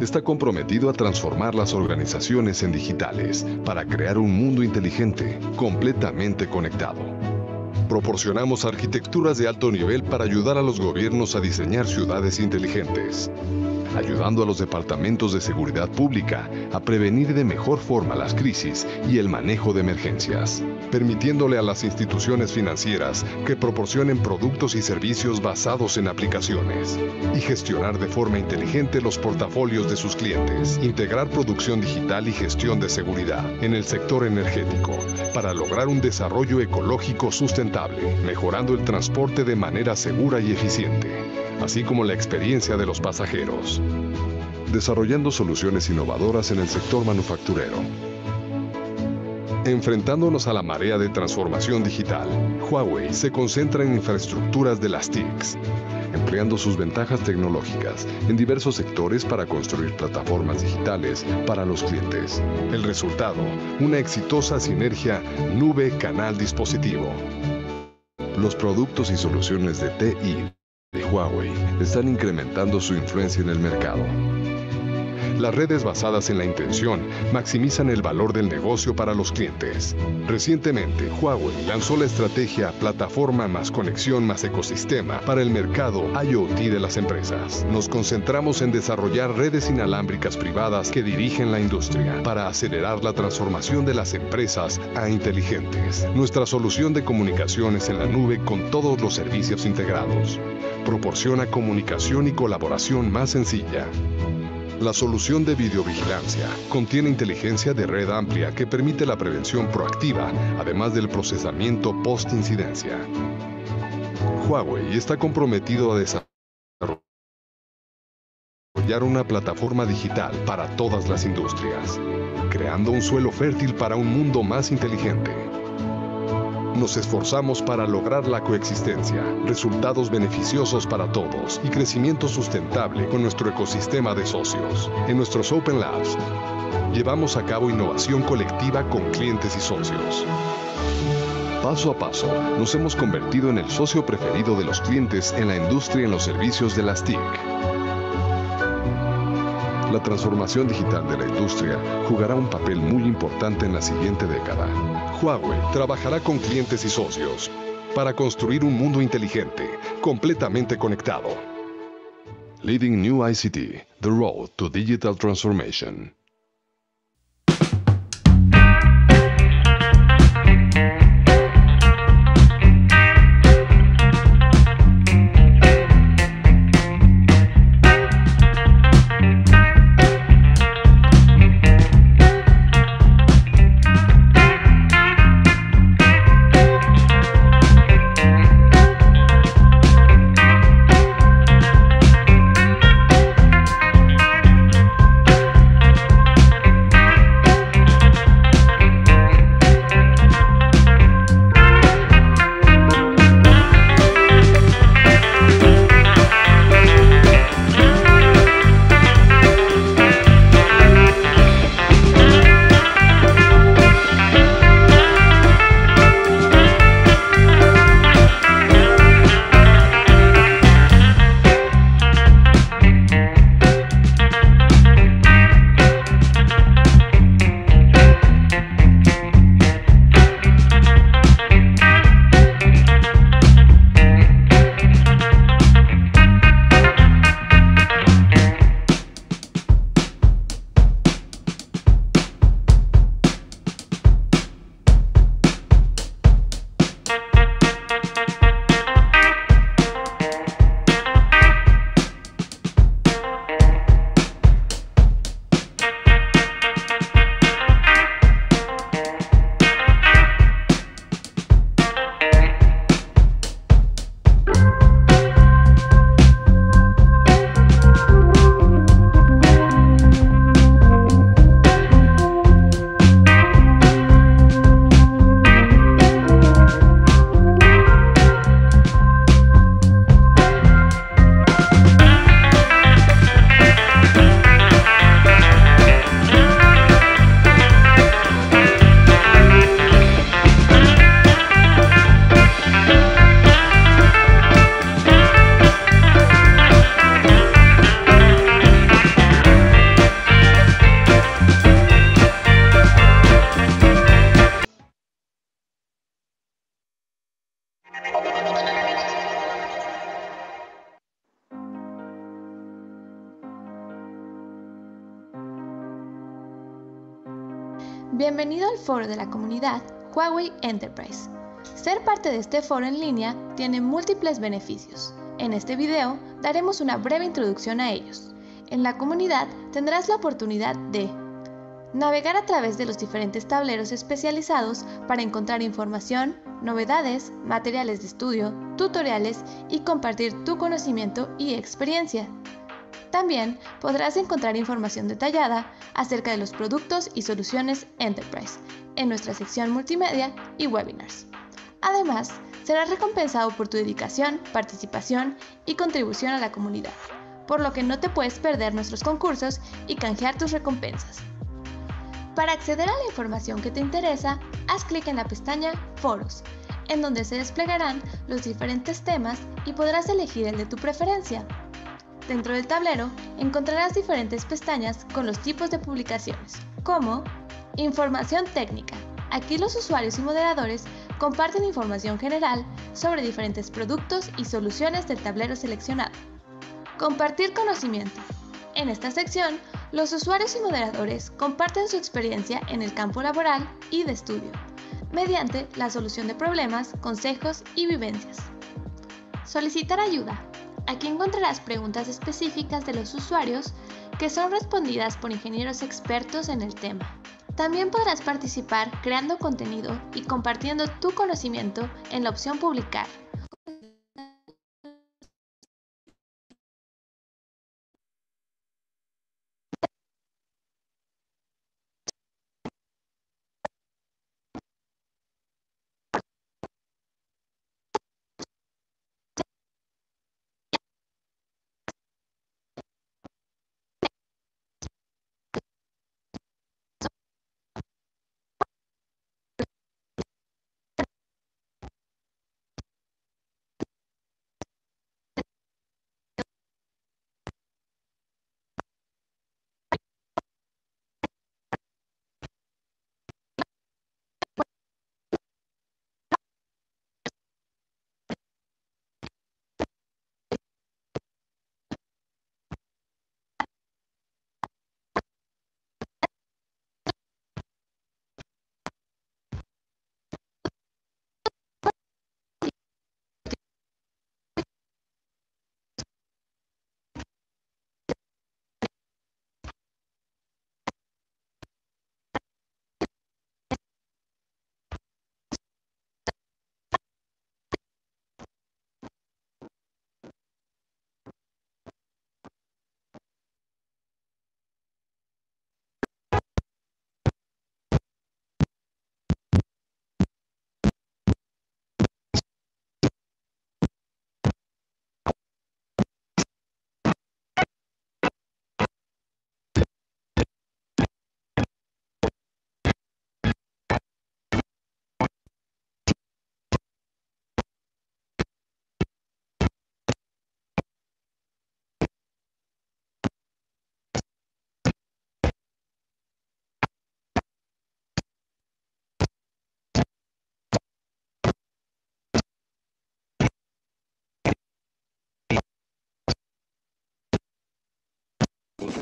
está comprometido a transformar las organizaciones en digitales para crear un mundo inteligente, completamente conectado. Proporcionamos arquitecturas de alto nivel para ayudar a los gobiernos a diseñar ciudades inteligentes ayudando a los departamentos de seguridad pública a prevenir de mejor forma las crisis y el manejo de emergencias, permitiéndole a las instituciones financieras que proporcionen productos y servicios basados en aplicaciones y gestionar de forma inteligente los portafolios de sus clientes, integrar producción digital y gestión de seguridad en el sector energético para lograr un desarrollo ecológico sustentable, mejorando el transporte de manera segura y eficiente así como la experiencia de los pasajeros, desarrollando soluciones innovadoras en el sector manufacturero. Enfrentándonos a la marea de transformación digital, Huawei se concentra en infraestructuras de las TICs, empleando sus ventajas tecnológicas en diversos sectores para construir plataformas digitales para los clientes. El resultado, una exitosa sinergia nube-canal dispositivo. Los productos y soluciones de TI de Huawei están incrementando su influencia en el mercado las redes basadas en la intención maximizan el valor del negocio para los clientes. Recientemente, Huawei lanzó la estrategia Plataforma más Conexión más Ecosistema para el mercado IoT de las empresas. Nos concentramos en desarrollar redes inalámbricas privadas que dirigen la industria para acelerar la transformación de las empresas a inteligentes. Nuestra solución de comunicaciones en la nube con todos los servicios integrados proporciona comunicación y colaboración más sencilla la solución de videovigilancia contiene inteligencia de red amplia que permite la prevención proactiva, además del procesamiento post-incidencia. Huawei está comprometido a desarrollar una plataforma digital para todas las industrias, creando un suelo fértil para un mundo más inteligente. Nos esforzamos para lograr la coexistencia, resultados beneficiosos para todos y crecimiento sustentable con nuestro ecosistema de socios. En nuestros Open Labs, llevamos a cabo innovación colectiva con clientes y socios. Paso a paso, nos hemos convertido en el socio preferido de los clientes en la industria y en los servicios de las TIC la transformación digital de la industria jugará un papel muy importante en la siguiente década. Huawei trabajará con clientes y socios para construir un mundo inteligente, completamente conectado. Leading New ICT, The Road to Digital Transformation. de la comunidad Huawei Enterprise. Ser parte de este foro en línea tiene múltiples beneficios. En este video daremos una breve introducción a ellos. En la comunidad tendrás la oportunidad de navegar a través de los diferentes tableros especializados para encontrar información, novedades, materiales de estudio, tutoriales y compartir tu conocimiento y experiencia también podrás encontrar información detallada acerca de los productos y soluciones Enterprise en nuestra sección multimedia y webinars. Además, serás recompensado por tu dedicación, participación y contribución a la comunidad, por lo que no te puedes perder nuestros concursos y canjear tus recompensas. Para acceder a la información que te interesa, haz clic en la pestaña Foros, en donde se desplegarán los diferentes temas y podrás elegir el de tu preferencia. Dentro del tablero encontrarás diferentes pestañas con los tipos de publicaciones, como Información técnica. Aquí los usuarios y moderadores comparten información general sobre diferentes productos y soluciones del tablero seleccionado. Compartir conocimiento. En esta sección, los usuarios y moderadores comparten su experiencia en el campo laboral y de estudio, mediante la solución de problemas, consejos y vivencias. Solicitar ayuda. Aquí encontrarás preguntas específicas de los usuarios que son respondidas por ingenieros expertos en el tema. También podrás participar creando contenido y compartiendo tu conocimiento en la opción Publicar.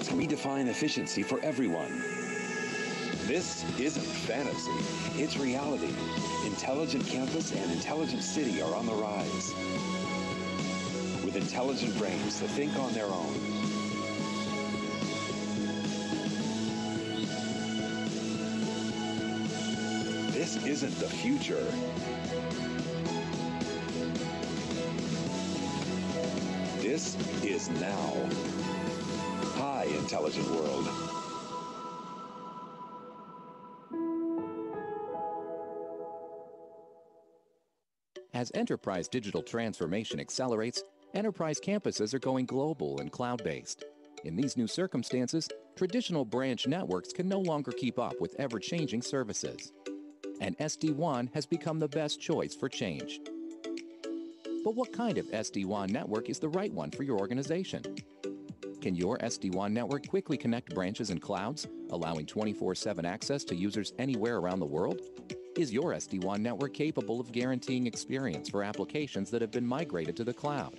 systems redefine efficiency for everyone. This isn't fantasy, it's reality. Intelligent campus and intelligent city are on the rise. With intelligent brains that think on their own. This isn't the future. This is now intelligent world. As enterprise digital transformation accelerates, enterprise campuses are going global and cloud-based. In these new circumstances, traditional branch networks can no longer keep up with ever-changing services. And SD-WAN has become the best choice for change. But what kind of SD-WAN network is the right one for your organization? Can your SD-WAN network quickly connect branches and clouds, allowing 24-7 access to users anywhere around the world? Is your SD-WAN network capable of guaranteeing experience for applications that have been migrated to the cloud?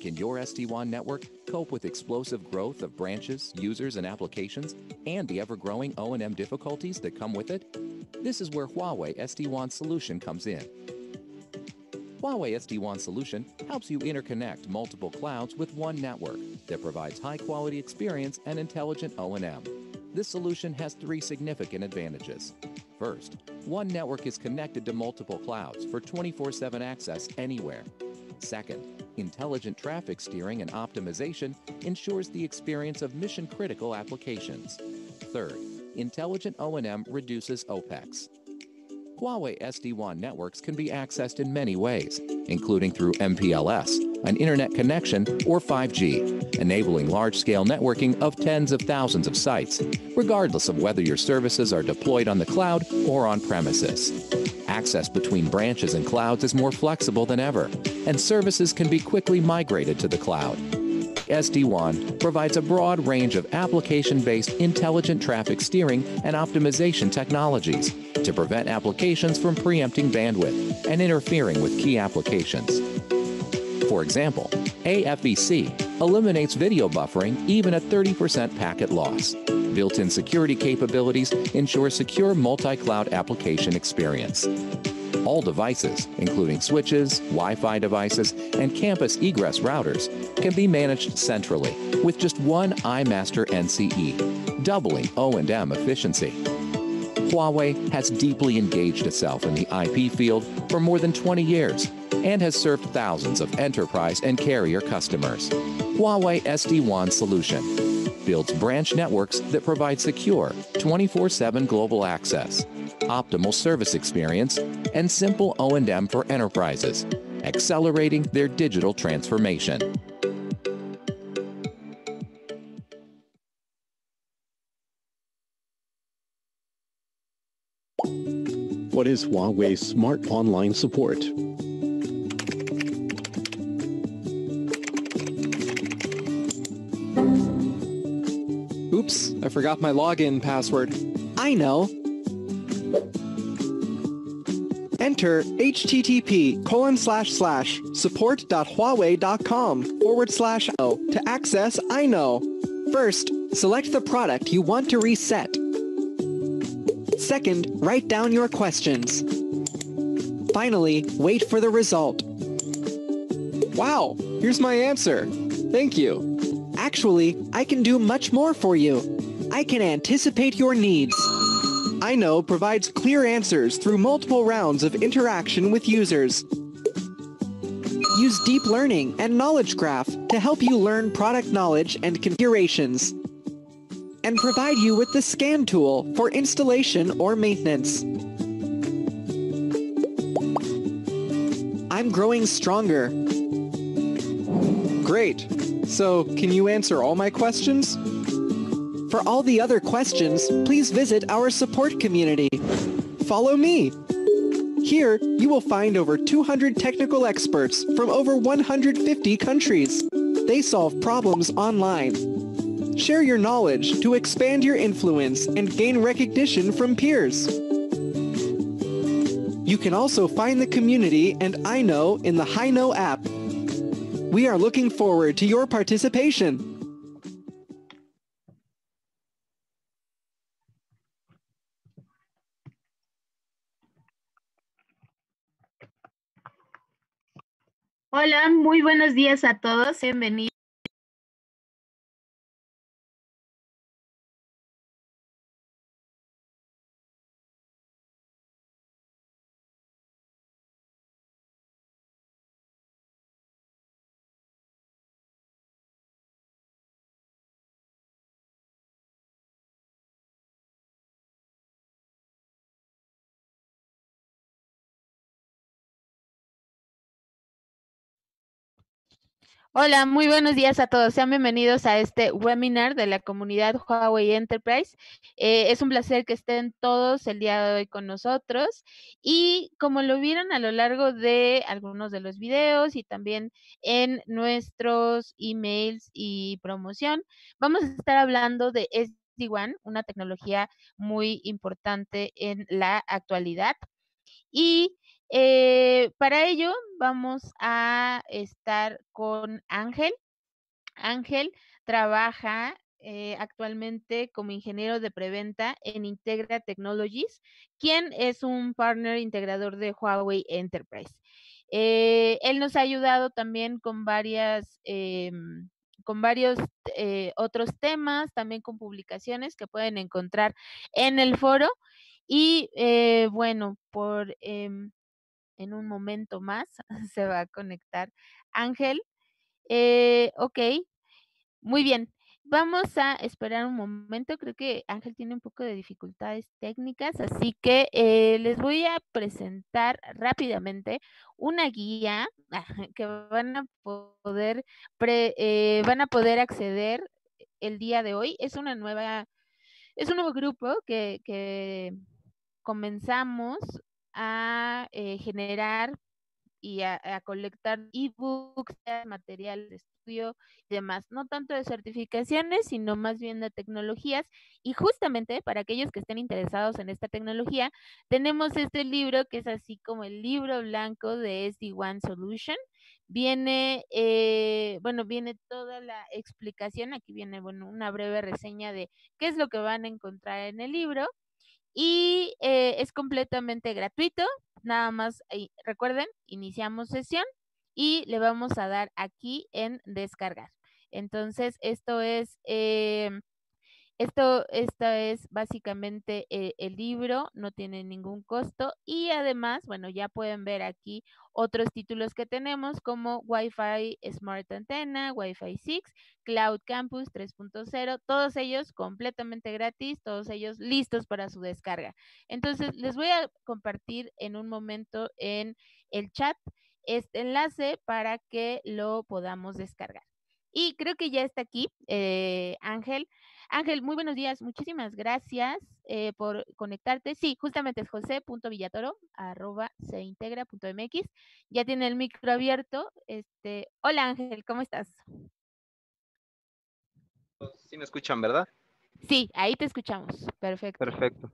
Can your SD-WAN network cope with explosive growth of branches, users, and applications, and the ever-growing O&M difficulties that come with it? This is where Huawei SD-WAN solution comes in. Huawei SD-WAN solution helps you interconnect multiple clouds with one network that provides high-quality experience and intelligent O&M. This solution has three significant advantages. First, one network is connected to multiple clouds for 24-7 access anywhere. Second, intelligent traffic steering and optimization ensures the experience of mission-critical applications. Third, intelligent O&M reduces OPEX. Huawei SD-WAN networks can be accessed in many ways, including through MPLS, an internet connection, or 5G, enabling large-scale networking of tens of thousands of sites, regardless of whether your services are deployed on the cloud or on-premises. Access between branches and clouds is more flexible than ever, and services can be quickly migrated to the cloud. SD-WAN provides a broad range of application-based intelligent traffic steering and optimization technologies to prevent applications from preempting bandwidth and interfering with key applications. For example, AFVC eliminates video buffering even at 30% packet loss. Built in security capabilities ensure secure multi cloud application experience. All devices, including switches, Wi Fi devices, and campus egress routers, can be managed centrally with just one iMaster NCE, doubling O&M efficiency. Huawei has deeply engaged itself in the IP field for more than 20 years and has served thousands of enterprise and carrier customers. Huawei SD-WAN solution builds branch networks that provide secure, 24-7 global access, optimal service experience, and simple O&M for enterprises, accelerating their digital transformation. What is Huawei Smart Online Support? Oops, I forgot my login password. I know. Enter http colon slash slash support.huawei.com forward slash O to access I know. First, select the product you want to reset. Second, write down your questions. Finally, wait for the result. Wow, here's my answer. Thank you. Actually, I can do much more for you. I can anticipate your needs. I know provides clear answers through multiple rounds of interaction with users. Use deep learning and knowledge graph to help you learn product knowledge and configurations and provide you with the scan tool for installation or maintenance. I'm growing stronger. Great. So, can you answer all my questions? For all the other questions, please visit our support community. Follow me. Here, you will find over 200 technical experts from over 150 countries. They solve problems online. Share your knowledge to expand your influence and gain recognition from peers. You can also find the community and I Know in the HiKnow app we are looking forward to your participation. Hola, muy buenos días a todos. Bienvenidos. Hola, muy buenos días a todos. Sean bienvenidos a este webinar de la comunidad Huawei Enterprise. Eh, es un placer que estén todos el día de hoy con nosotros. Y como lo vieron a lo largo de algunos de los videos y también en nuestros emails y promoción, vamos a estar hablando de SD-WAN, una tecnología muy importante en la actualidad. Y eh, para ello vamos a estar con Ángel. Ángel trabaja eh, actualmente como ingeniero de preventa en Integra Technologies, quien es un partner integrador de Huawei Enterprise. Eh, él nos ha ayudado también con varias, em, con varios otros temas, también con publicaciones que pueden encontrar en el foro. Y bueno, por em, en un momento más se va a conectar Ángel. Eh, ok, muy bien. Vamos a esperar un momento. Creo que Ángel tiene un poco de dificultades técnicas, así que eh, les voy a presentar rápidamente una guía que van a poder, eh, van a poder acceder el día de hoy. Es una nueva, es un nuevo grupo que comenzamos a eh, generar y a, a colectar ebooks, material de estudio y demás, no tanto de certificaciones, sino más bien de tecnologías. Y justamente para aquellos que estén interesados en esta tecnología, tenemos este libro que es así como el libro blanco de sd One Solution. Viene, eh, bueno, viene toda la explicación, aquí viene, bueno, una breve reseña de qué es lo que van a encontrar en el libro y eh, es completamente gratuito. Nada más, recuerden, iniciamos sesión y le vamos a dar aquí en descargar. Entonces, esto es em, esto, esta es básicamente eh, el, libro, no tiene ningún costo y además, bueno, ya pueden ver aquí otros títulos que tenemos como Wi-Fi Smart Antenna, Wi-Fi 6, Cloud Campus 3.0, todos ellos completamente gratis, todos ellos listos para su descarga. Entonces, les voy a compartir en un momento en el chat este enlace para que lo podamos descargar. Y creo que ya está aquí, eh, Ángel. Ángel, muy buenos días, muchísimas gracias eh, por conectarte. Sí, justamente es josé.villatoro, arroba seintegra.mx. Ya tiene el micro abierto. Este, hola Ángel, ¿cómo estás? Sí me escuchan, ¿verdad? Sí, ahí te escuchamos. Perfecto. Perfecto.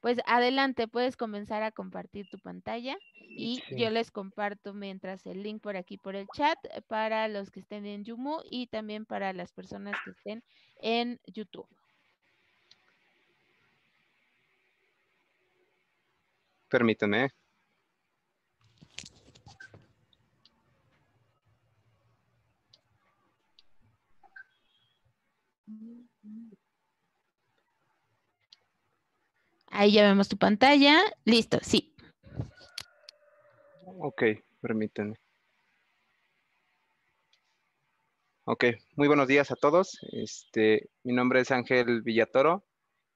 Pues adelante, puedes comenzar a compartir tu pantalla y yo les comparto mientras el link por aquí por el chat eh, para los que estén en Yumu y también para las personas que estén en YouTube. Permítame. Ahí ya vemos tu pantalla. Listo, sí. Ok, permítanme. Ok, muy buenos días a todos. Este, mi nombre es Ángel Villatoro,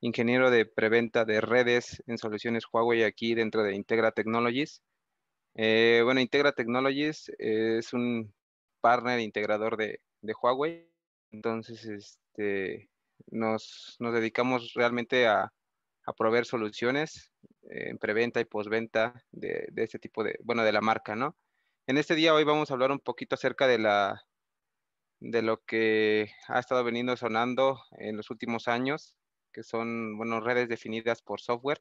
ingeniero de preventa de redes en soluciones Huawei aquí dentro de Integra Technologies. Eh, bueno, Integra Technologies es un partner integrador de, Huawei. Entonces, este, nos dedicamos realmente a, a proveer soluciones eh, en preventa y postventa de, de, este tipo de, bueno, de la marca, ¿no? En este día hoy vamos a hablar un poquito acerca de la de lo que ha estado veniendo sonando en los últimos años, que son, bueno, redes definidas por software.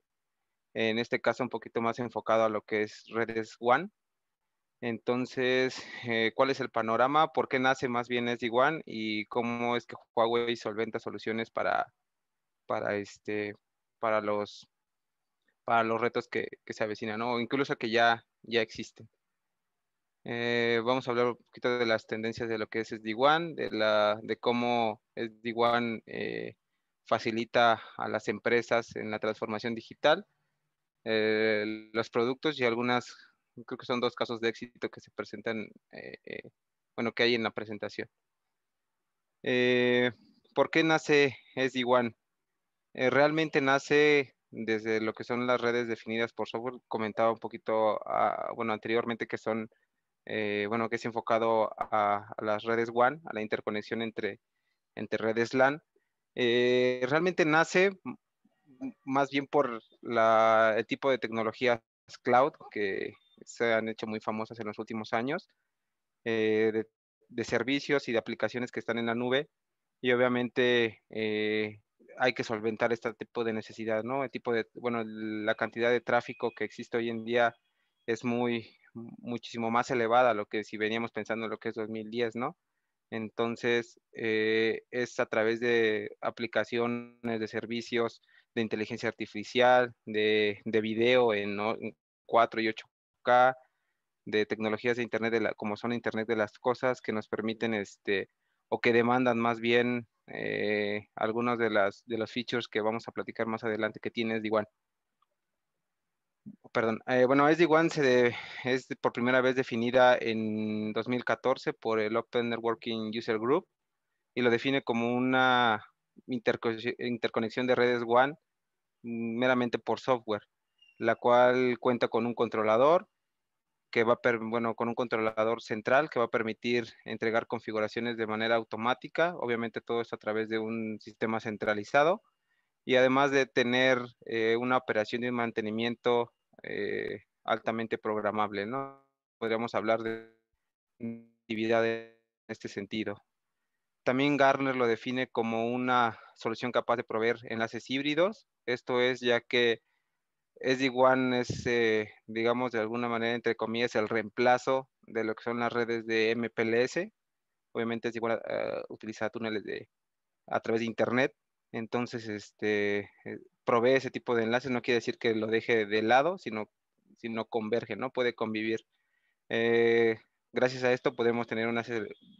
En este caso un poquito más enfocado a lo que es redes One. Entonces, eh, ¿cuál es el panorama? ¿Por qué nace más bien SD-WAN? ¿Y cómo es que Huawei solventa soluciones para, para, este, para los, para los retos que, que se avecinan, o incluso que ya, ya existen. Eh, vamos a hablar un poquito de las tendencias de lo que es SD1, de, la, de cómo SD1 eh, facilita a las empresas en la transformación digital, eh, los productos y algunas, creo que son dos casos de éxito que se presentan, bueno, que hay en la presentación. ¿Por qué nace SD1? Eh, realmente nace desde lo que son las redes definidas por software. Comentaba un poquito, ah, bueno, anteriormente que son, eh, bueno, que es enfocado a, las redes WAN, a la interconexión entre, entre redes LAN. Eh, realmente nace más bien por la, el tipo de tecnologías cloud que se han hecho muy famosas en los últimos años, de, de, servicios y de aplicaciones que están en la nube. Y obviamente hay que solventar este tipo de necesidad, ¿no? El tipo de, bueno, la cantidad de tráfico que existe hoy en día es muy, muchísimo más elevada a lo que si veníamos pensando en lo que es 2010, ¿no? Entonces, eh, es a través de aplicaciones, de servicios, de inteligencia artificial, de, de video en, 4 y 8K, de tecnologías de Internet, de la, como son Internet de las Cosas, que nos permiten este, o que demandan más bien eh, algunos de las, de los features que vamos a platicar más adelante que tiene SD-WAN. Perdón, eh, bueno, SD-WAN es por primera vez definida en 2014 por el Open Networking User Group y lo define como una interconexión de redes one mm, meramente por software, la cual cuenta con un controlador, que va a bueno, con un controlador central que va a permitir entregar configuraciones de manera automática, obviamente todo esto a través de un sistema centralizado y además de tener eh, una operación de mantenimiento eh, altamente programable, ¿no? Podríamos hablar de actividad en este sentido. También Garner lo define como una solución capaz de proveer enlaces híbridos, esto es ya que es wan es, eh, digamos, de alguna manera, entre comillas, el reemplazo de lo que son las redes de MPLS. Obviamente es igual eh, utilizar túneles de, a través de Internet. Entonces, este, eh, provee ese tipo de enlaces. No quiere decir que lo deje de lado, sino, sino converge, ¿no? Puede convivir. gracias a esto podemos tener una,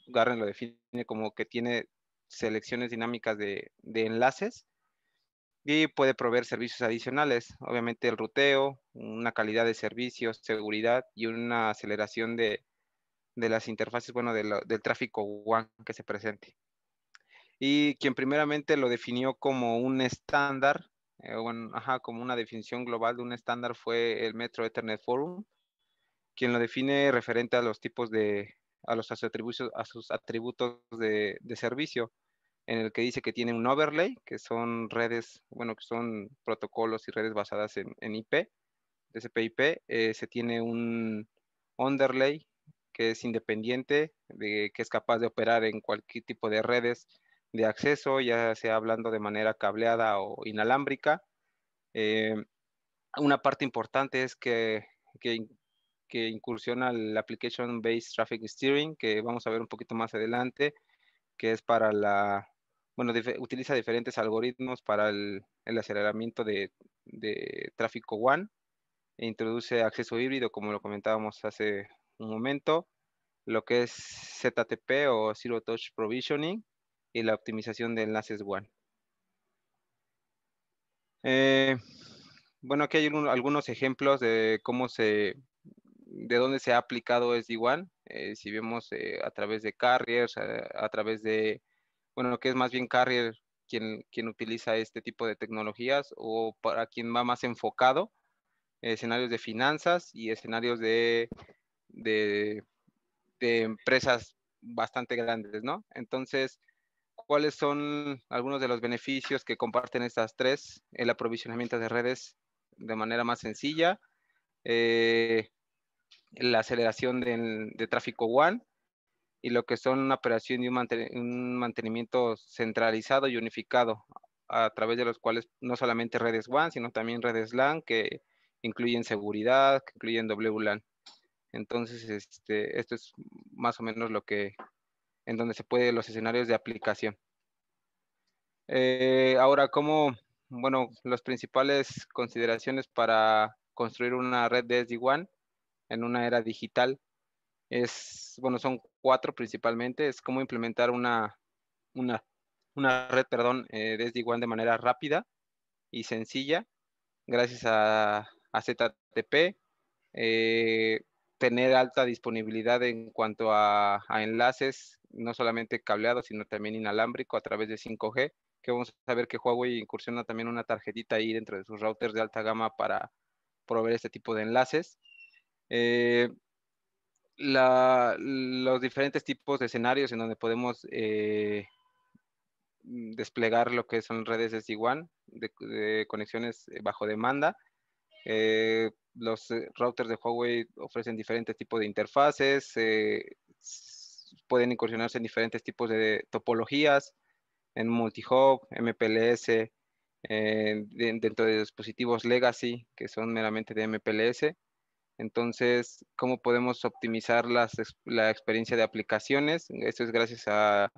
Garren lo define como que tiene selecciones dinámicas de, de enlaces y puede proveer servicios adicionales, obviamente el ruteo, una calidad de servicios, seguridad y una aceleración de, las interfaces, bueno, del tráfico WAN que se presente. Y quien primeramente lo definió como un estándar, eh, bueno, ajá, como una definición global de un estándar fue el Metro Ethernet Forum, quien lo define referente a los tipos de, a los sus atributos, a sus atributos de, de servicio en el que dice que tiene un overlay, que son redes, bueno, que son protocolos y redes basadas en, IP, de ip eh, se tiene un underlay que es independiente, de, que es capaz de operar en cualquier tipo de redes de acceso, ya sea hablando de manera cableada o inalámbrica. Eh, una parte importante es que, que, que incursiona el Application Based Traffic Steering, que vamos a ver un poquito más adelante, que es para la, bueno, utiliza diferentes algoritmos para el, aceleramiento de, tráfico WAN, e introduce acceso híbrido, como lo comentábamos hace un momento, lo que es ZTP o Zero Touch Provisioning y la optimización de enlaces WAN. Eh, bueno, aquí hay algunos ejemplos de cómo se, de dónde se ha aplicado SD-WAN eh, si vemos eh, a través de carriers, eh, a, través de, bueno, que es más bien carrier quien, utiliza este tipo de tecnologías o para quien va más enfocado, escenarios de finanzas y escenarios de, de, empresas bastante grandes, ¿no? Entonces, ¿cuáles son algunos de los beneficios que comparten estas tres? El aprovisionamiento de redes de manera más sencilla, la aceleración del, de tráfico WAN y lo que son una operación y un, mantenimiento centralizado y unificado a través de los cuales no solamente redes WAN, sino también redes LAN que incluyen seguridad, que incluyen WLAN. Entonces, este, esto es más o menos lo que, en donde se puede los escenarios de aplicación. Eh, ahora, ¿cómo, bueno, las principales consideraciones para construir una red de SD-WAN en una era digital. Es, bueno, son cuatro principalmente. Es cómo implementar una, una, una red, perdón, eh, desde igual de manera rápida y sencilla, gracias a, ZTP. Eh, tener alta disponibilidad en cuanto a, a, enlaces, no solamente cableado, sino también inalámbrico a través de 5G, que vamos a ver que Huawei incursiona también una tarjetita ahí dentro de sus routers de alta gama para proveer este tipo de enlaces. Eh, los diferentes tipos de escenarios en donde podemos eh, desplegar lo que son redes SD-WAN de, conexiones eh, bajo demanda. los routers de Huawei ofrecen diferentes tipos de interfaces, pueden incursionarse en diferentes tipos de topologías, en multi MPLS, dentro de dispositivos legacy que son meramente de MPLS entonces, ¿cómo podemos optimizar la experiencia de aplicaciones? Esto es gracias a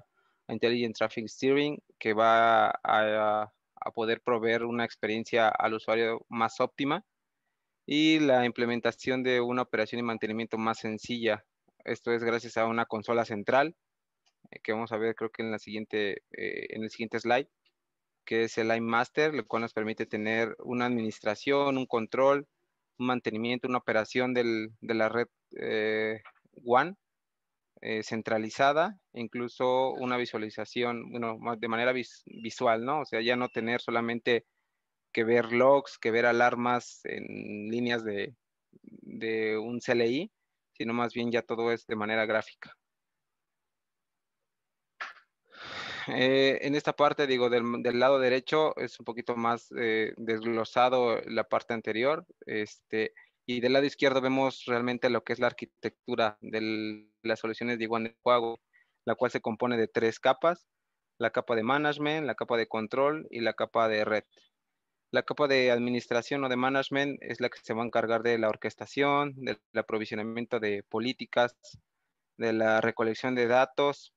Intelligent Traffic Steering, que va a, poder proveer una experiencia al usuario más óptima y la implementación de una operación y mantenimiento más sencilla. Esto es gracias a una consola central eh, que vamos a ver creo que en, eh, en el siguiente slide, que es el Line Master, lo cual nos permite tener una administración, un control, un mantenimiento, una operación del, de la red eh, one WAN eh, centralizada, incluso una visualización, bueno, de manera visual, ¿no? O sea, ya no tener solamente que ver logs, que ver alarmas en líneas de, de un CLI, sino más bien ya todo es de manera gráfica. Eh, en esta parte, digo, del, lado derecho es un poquito más eh, desglosado la parte anterior, este, y del lado izquierdo vemos realmente lo que es la arquitectura de las soluciones de juego la cual se compone de tres capas, la capa de management, la capa de control y la capa de red. La capa de administración o de management es la que se va a encargar de la orquestación, del aprovisionamiento de políticas, de la recolección de datos,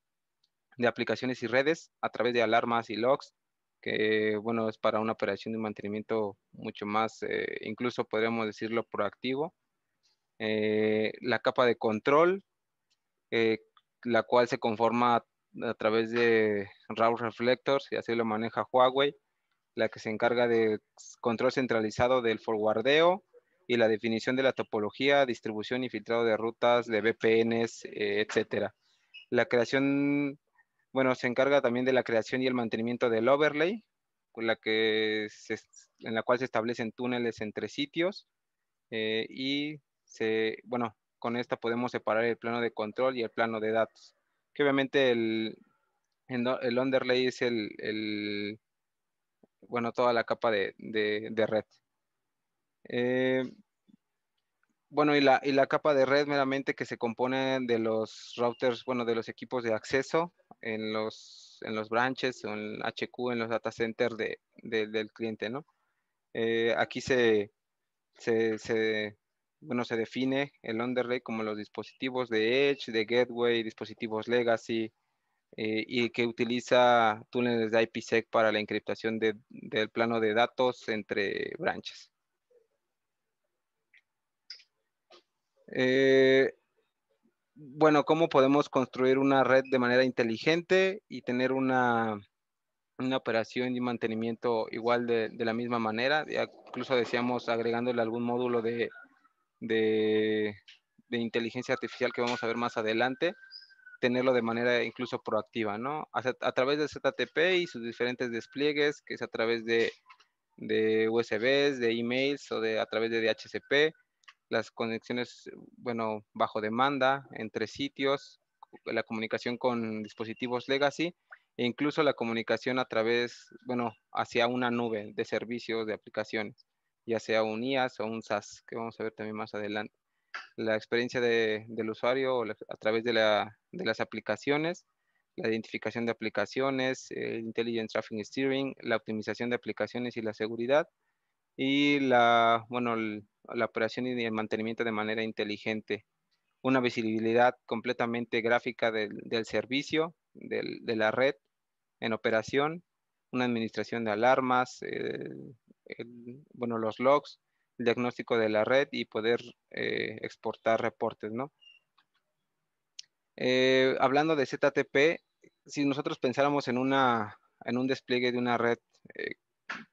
de aplicaciones y redes a través de alarmas y logs, que bueno, es para una operación de mantenimiento mucho más, eh, incluso podríamos decirlo proactivo. Eh, la capa de control, eh, la cual se conforma a, través de RAW Reflectors, y así lo maneja Huawei, la que se encarga de control centralizado del forwardeo y la definición de la topología, distribución y filtrado de rutas, de VPNs, etcétera. La creación bueno, se encarga también de la creación y el mantenimiento del overlay, la que en la cual se establecen túneles entre sitios eh, y bueno, con esta podemos separar el plano de control y el plano de datos. Que obviamente el, el underlay es el, bueno, toda la capa de, de, red. Eh, bueno, y la, y la, capa de red meramente que se compone de los routers, bueno, de los equipos de acceso, en los, en los branches o en HQ, en los data centers de, del cliente, ¿no? Eh, aquí se, se, bueno, se define el underlay como los dispositivos de Edge, de Gateway, dispositivos Legacy, eh, y que utiliza túneles de IPsec para la encriptación del plano de datos entre branches. Eh, bueno, cómo podemos construir una red de manera inteligente y tener una, operación y mantenimiento igual de, la misma manera. Ya incluso decíamos agregándole algún módulo de, inteligencia artificial que vamos a ver más adelante, tenerlo de manera incluso proactiva, ¿no? A, través de ZTP y sus diferentes despliegues, que es a través de, de USBs, de emails o de, a través de DHCP las conexiones, bueno, bajo demanda, entre sitios, la comunicación con dispositivos legacy e incluso la comunicación a través, bueno, hacia una nube de servicios, de aplicaciones, ya sea un IaaS o un sas que vamos a ver también más adelante. La experiencia del usuario a través de, de las aplicaciones, la identificación de aplicaciones, el Intelligent Traffic Steering, la optimización de aplicaciones y la seguridad, y la, bueno, la operación y el mantenimiento de manera inteligente. Una visibilidad completamente gráfica del, servicio, de la red en operación, una administración de alarmas, eh, bueno, los logs, el diagnóstico de la red y poder eh, exportar reportes, ¿no? Eh, hablando de ZTP, si nosotros pensáramos en, una, en un despliegue de una red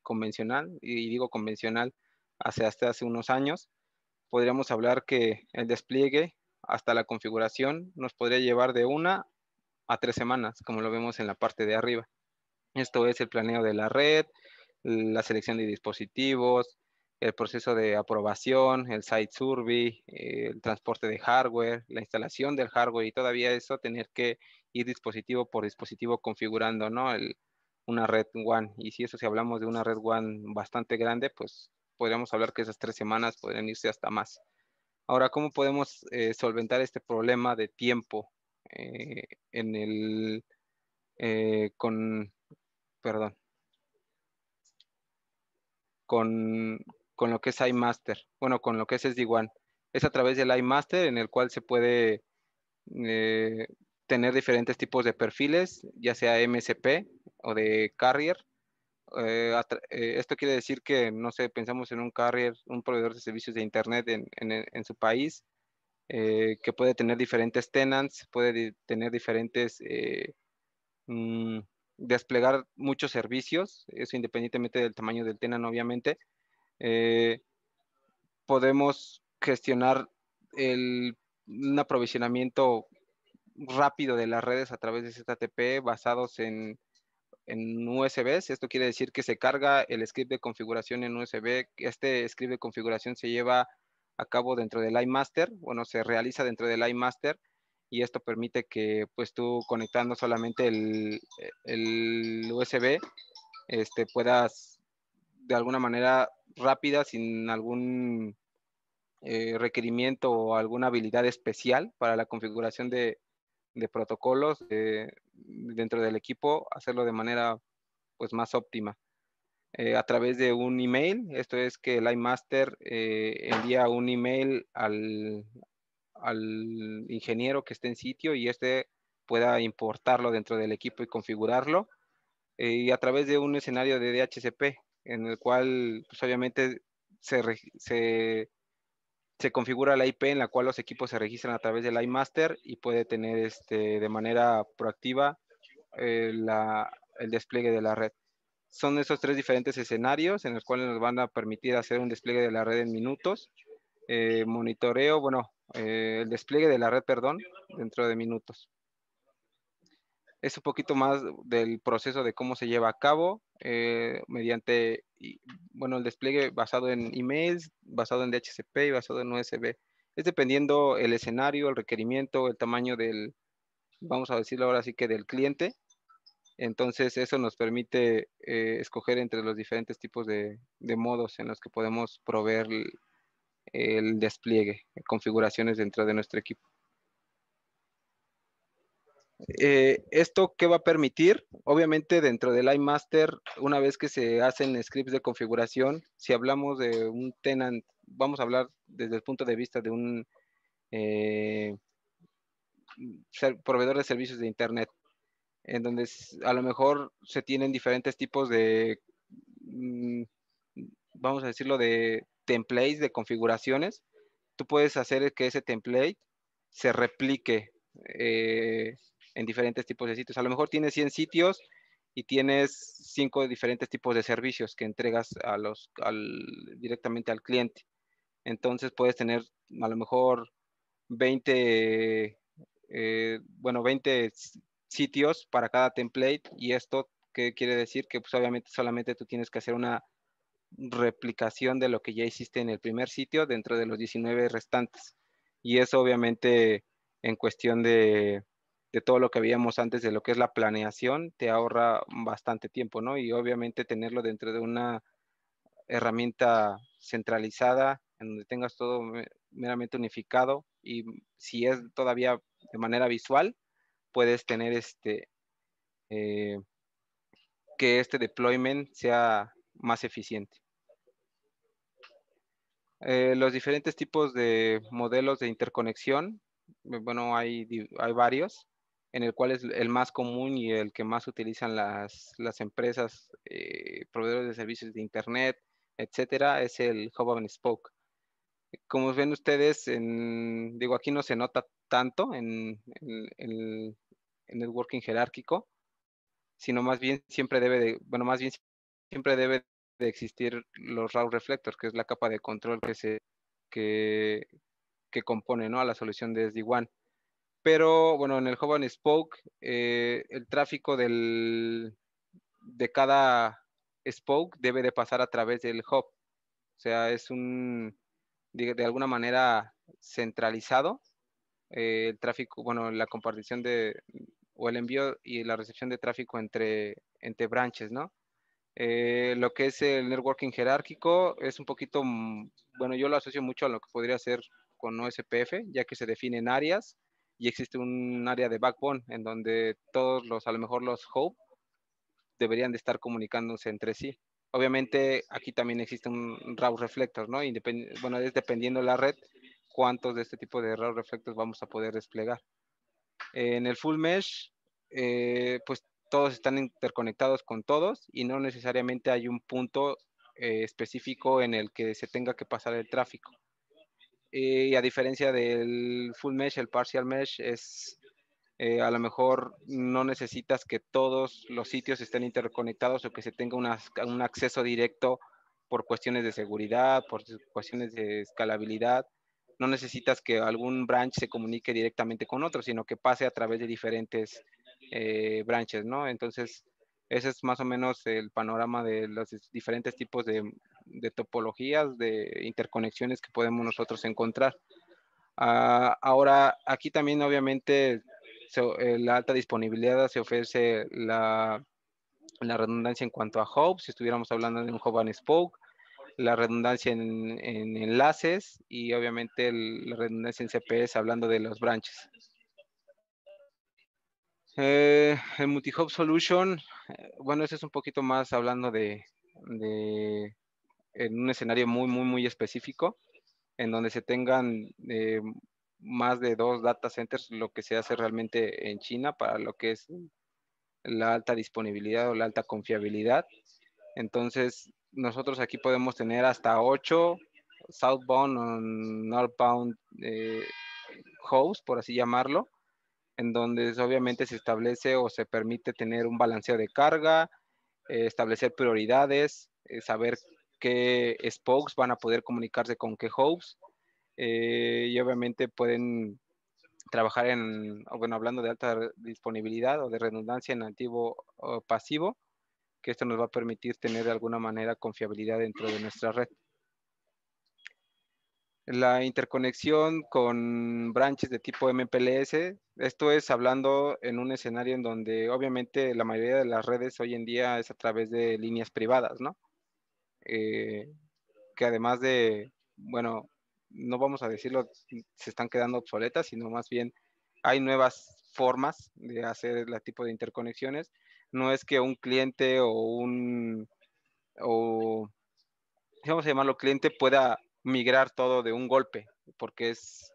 convencional, y digo convencional hace hasta hace unos años, podríamos hablar que el despliegue hasta la configuración nos podría llevar de una a tres semanas, como lo vemos en la parte de arriba. Esto es el planeo de la red, la selección de dispositivos, el proceso de aprobación, el site survey, el transporte de hardware, la instalación del hardware y todavía eso tener que ir dispositivo por dispositivo configurando, ¿no? El, una red one Y si eso, si hablamos de una red one bastante grande, pues podríamos hablar que esas tres semanas podrían irse hasta más. Ahora, ¿cómo podemos eh, solventar este problema de tiempo eh, en el, eh, con, perdón, con, con, lo que es iMaster? Bueno, con lo que es SD-WAN. Es a través del iMaster en el cual se puede tener diferentes tipos de perfiles, ya sea MSP o de carrier. Eh, eh, esto quiere decir que, no sé, pensamos en un carrier, un proveedor de servicios de Internet en, su país, eh, que puede tener diferentes tenants, puede tener diferentes, mm, desplegar muchos servicios, eso independientemente del tamaño del tenant, obviamente. podemos gestionar un aprovisionamiento rápido de las redes a través de ZTP basados en, en USBs. Esto quiere decir que se carga el script de configuración en USB. Este script de configuración se lleva a cabo dentro del iMaster, bueno, se realiza dentro del iMaster y esto permite que pues tú conectando solamente el, USB este, puedas de alguna manera rápida, sin algún eh, requerimiento o alguna habilidad especial para la configuración de, de protocolos eh, dentro del equipo, hacerlo de manera pues, más óptima. Eh, a través de un email, esto es que el iMaster eh, envía un email al, al ingeniero que esté en sitio y este pueda importarlo dentro del equipo y configurarlo. y a través de un escenario de DHCP, en el cual pues, obviamente se se configura la IP en la cual los equipos se registran a través del iMaster y puede tener este, de manera proactiva eh, el despliegue de la red. Son esos tres diferentes escenarios en los cuales nos van a permitir hacer un despliegue de la red en minutos, eh, monitoreo, bueno, eh, el despliegue de la red, perdón, dentro de minutos es un poquito más del proceso de cómo se lleva a cabo eh, mediante, bueno, el despliegue basado en emails, basado en DHCP y basado en USB. Es dependiendo el escenario, el requerimiento, el tamaño del, vamos a decirlo ahora sí que del cliente. Entonces eso nos permite eh, escoger entre los diferentes tipos de, modos en los que podemos proveer el despliegue, configuraciones dentro de nuestro equipo. Eh, ¿Esto qué va a permitir? Obviamente dentro del iMaster, una vez que se hacen scripts de configuración, si hablamos de un tenant, vamos a hablar desde el punto de vista de un eh, proveedor de servicios de Internet, en donde a lo mejor se tienen diferentes tipos de, mm, vamos a decirlo, de templates, de configuraciones. Tú puedes hacer que ese template se replique. Eh, en diferentes tipos de sitios. A lo mejor tienes 100 sitios y tienes cinco diferentes tipos de servicios que entregas a los, directamente al cliente. Entonces puedes tener a lo mejor 20, eh, bueno, 20 sitios para cada template y esto ¿qué quiere decir que pues obviamente solamente tú tienes que hacer una replicación de lo que ya hiciste en el primer sitio dentro de los 19 restantes. Y eso obviamente en cuestión de, de todo lo que habíamos antes de lo que es la planeación, te ahorra bastante tiempo, ¿no? Y obviamente tenerlo dentro de una herramienta centralizada, en donde tengas todo meramente unificado y si es todavía de manera visual, puedes tener este, eh, que este deployment sea más eficiente. Eh, los diferentes tipos de modelos de interconexión, eh, bueno, hay, hay varios en el cual es el más común y el que más utilizan las, empresas, eh, proveedores de servicios de Internet, etcétera, es el Hub and Spoke. Como ven ustedes, digo, aquí no se nota tanto en, el working jerárquico, sino más bien siempre debe de, bueno, más bien siempre debe de existir los raw reflectors, que es la capa de control que se que, que compone ¿no? a la solución de sd wan pero bueno, en el Hoban Spoke, eh, el tráfico del, de cada spoke debe de pasar a través del hub. O sea, es un, de, alguna manera centralizado eh, el tráfico, bueno, la compartición de, o el envío y la recepción de tráfico entre, entre branches, ¿no? Eh, lo que es el networking jerárquico es un poquito, mm, bueno, yo lo asocio mucho a lo que podría ser con OSPF, ya que se definen áreas y existe un área de backbone en donde todos los, a lo mejor los hope, deberían de estar comunicándose entre sí. Obviamente aquí también existe un RAW reflector, ¿no? bueno, es dependiendo la red, cuántos de este tipo de RAW reflectors vamos a poder desplegar. En el full mesh, eh, pues todos están interconectados con todos y no necesariamente hay un punto eh, específico en el que se tenga que pasar el tráfico. Eh, y a diferencia del full mesh, el partial mesh es eh, a lo mejor no necesitas que todos los sitios estén interconectados o que se tenga un acceso directo por cuestiones de seguridad, por cuestiones de escalabilidad. No necesitas que algún branch se comunique directamente con otro, sino que pase a través de diferentes eh, branches, ¿no? Entonces, ese es más o menos el panorama de los diferentes tipos de, de topologías, de interconexiones que podemos nosotros encontrar. Ah, ahora, aquí también obviamente eh, la alta disponibilidad se ofrece la, redundancia en cuanto a hub, si estuviéramos hablando de un hub and spoke, la redundancia en, enlaces y obviamente la redundancia en CPS hablando de los branches. Eh, el multi-hub solution, eh, bueno, eso es un poquito más hablando de en un escenario muy, muy, muy específico, en donde se tengan eh, más de dos data centers, lo que se hace realmente en China para lo que es la alta disponibilidad o la alta confiabilidad. Entonces, nosotros aquí podemos tener hasta ocho southbound o northbound eh, hosts, por así llamarlo, en donde obviamente se establece o se permite tener un balanceo de carga, eh, establecer prioridades, saber qué spokes van a poder comunicarse con qué hosts. Eh, y obviamente pueden trabajar en, bueno, hablando de alta disponibilidad o de redundancia en activo o pasivo, que esto nos va a permitir tener de alguna manera confiabilidad dentro de nuestra red. La interconexión con branches de tipo MPLS, esto es hablando en un escenario en donde obviamente la mayoría de las redes hoy en día es a través de líneas privadas, ¿no? Eh, que además de, bueno, no vamos a decirlo, se están quedando obsoletas, sino más bien hay nuevas formas de hacer el tipo de interconexiones. No es que un cliente o un, o, vamos llamarlo cliente, pueda migrar todo de un golpe, porque es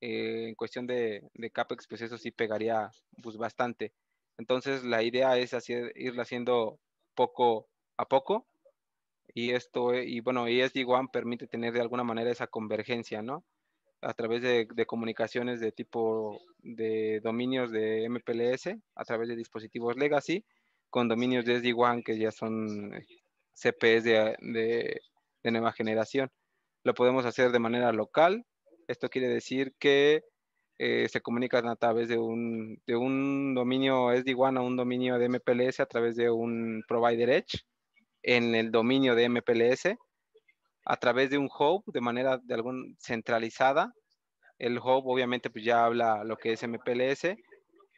eh, en cuestión de, de, CAPEX, pues eso sí pegaría pues, bastante. Entonces la idea es hacer, irla haciendo poco a poco y esto, eh, y bueno, sd wan permite tener de alguna manera esa convergencia, ¿no? A través de, comunicaciones de tipo de dominios de MPLS, a través de dispositivos legacy, con dominios de SD-WAN que ya son eh, CPS de, nueva generación. Lo podemos hacer de manera local. Esto quiere decir que eh, se comunican a través de un, de un dominio SD-WAN a un dominio de MPLS a través de un provider Edge en el dominio de MPLS a través de un hub de manera de algún centralizada. El hub obviamente pues ya habla lo que es MPLS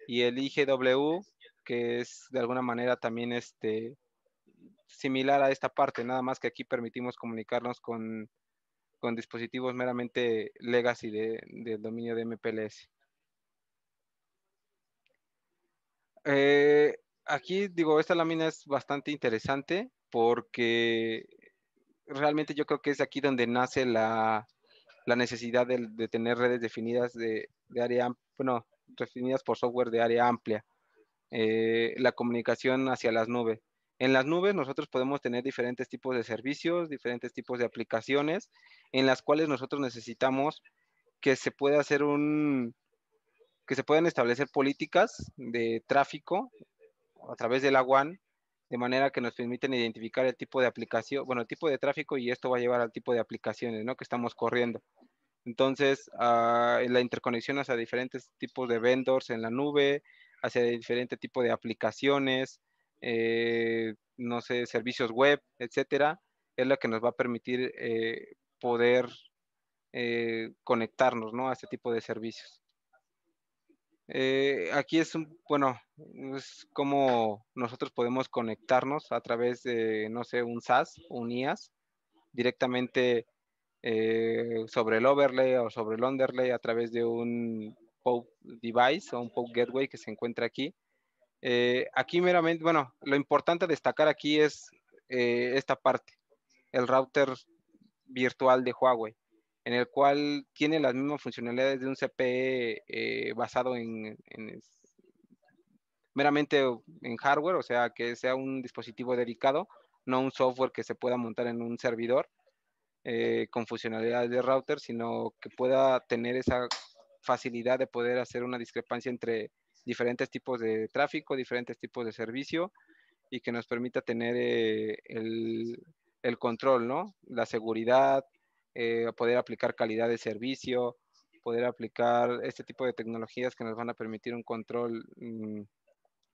y el IGW que es de alguna manera también este similar a esta parte, nada más que aquí permitimos comunicarnos con, dispositivos meramente legacy de, del dominio de MPLS. Eh, aquí digo, esta lámina es bastante interesante porque realmente yo creo que es aquí donde nace la, necesidad de, tener redes definidas de, de área, definidas por software de área amplia, eh, la comunicación hacia las nubes. En las nubes nosotros podemos tener diferentes tipos de servicios, diferentes tipos de aplicaciones, en las cuales nosotros necesitamos que se pueda hacer un, que se puedan establecer políticas de tráfico a través de la WAN de manera que nos permiten identificar el tipo de aplicación, bueno, el tipo de tráfico y esto va a llevar al tipo de aplicaciones, ¿no? Que estamos corriendo. Entonces, ah, la interconexión hacia diferentes tipos de vendors en la nube, hacia diferente tipo de aplicaciones, eh, no sé, servicios web, etcétera, es lo que nos va a permitir eh, poder eh, conectarnos, ¿no? A este tipo de servicios. Eh, aquí es un, bueno, es como nosotros podemos conectarnos a través de, no sé, un SAS, un IAS, directamente eh, sobre el overlay o sobre el underlay a través de un POP device o un POP gateway que se encuentra aquí. Eh, aquí meramente, bueno, lo importante destacar aquí es esta parte, el router virtual de Huawei en el cual tiene las mismas funcionalidades de un CPE eh, basado en, meramente en hardware, o sea, que sea un dispositivo dedicado, no un software que se pueda montar en un servidor eh, con funcionalidades de router, sino que pueda tener esa facilidad de poder hacer una discrepancia entre diferentes tipos de tráfico, diferentes tipos de servicio y que nos permita tener eh, el, control, ¿no? La seguridad, eh, poder aplicar calidad de servicio, poder aplicar este tipo de tecnologías que nos van a permitir un control mm,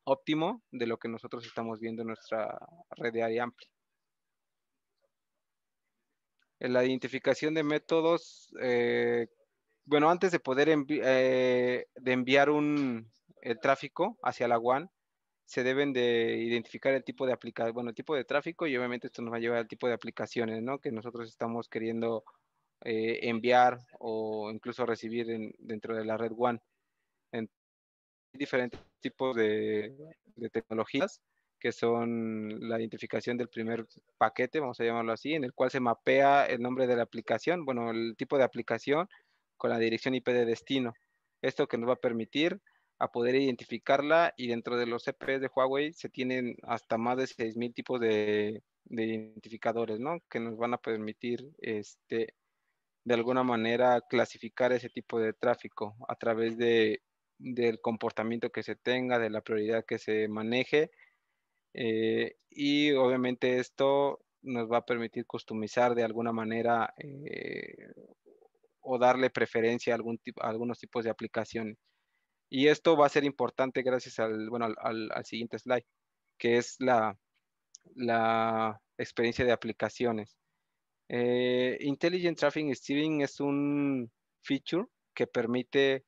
óptimo de lo que nosotros estamos viendo en nuestra red de área amplia. En la identificación de métodos, eh, bueno, antes de poder eh, de enviar un, tráfico hacia la WAN, se deben de identificar el tipo de aplicación, bueno, tipo de tráfico y obviamente esto nos va a llevar al tipo de aplicaciones, ¿no? Que nosotros estamos queriendo eh, enviar o incluso recibir dentro de la red One. En diferentes tipos de, de tecnologías que son la identificación del primer paquete, vamos a llamarlo así, en el cual se mapea el nombre de la aplicación, bueno, el tipo de aplicación con la dirección IP de destino. Esto que nos va a permitir a poder identificarla y dentro de los CPS de Huawei se tienen hasta más de 6.000 tipos de, identificadores, ¿no? Que nos van a permitir, este, de alguna manera, clasificar ese tipo de tráfico a través de, del comportamiento que se tenga, de la prioridad que se maneje. Eh, y obviamente esto nos va a permitir customizar de alguna manera eh, o darle preferencia a, algún, a algunos tipos de aplicaciones. Y esto va a ser importante gracias al, siguiente slide, que es la, experiencia de aplicaciones. Eh, Intelligent Traffic Steering es un feature que permite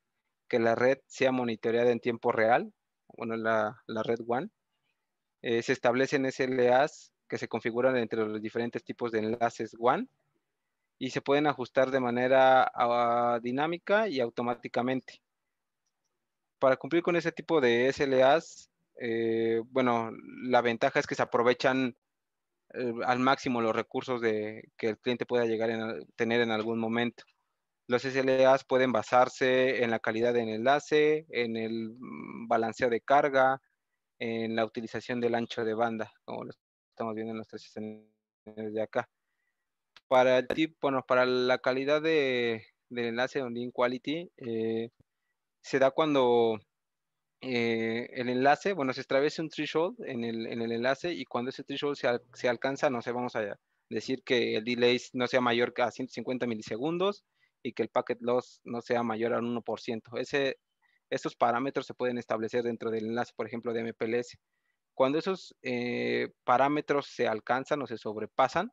que la red sea monitoreada en tiempo real, bueno, la, la red WAN. Eh, se establecen SLAs que se configuran entre los diferentes tipos de enlaces WAN y se pueden ajustar de manera ah, dinámica y automáticamente para cumplir con ese tipo de SLAs, eh, bueno, la ventaja es que se aprovechan eh, al máximo los recursos de, que el cliente pueda llegar a tener en algún momento. Los SLAs pueden basarse en la calidad del enlace, en el mm, balanceo de carga, en la utilización del ancho de banda, como lo estamos viendo en los tres escenarios de acá. Para el para la calidad del enlace on link quality, eh, se da cuando eh, el enlace, bueno, se establece un threshold en el, enlace y cuando ese threshold se, alcanza, no sé, vamos a decir que el delay no sea mayor a 150 milisegundos y que el packet loss no sea mayor al 1%. Ese, estos parámetros se pueden establecer dentro del enlace, por ejemplo, de MPLS. Cuando esos eh, parámetros se alcanzan o se sobrepasan,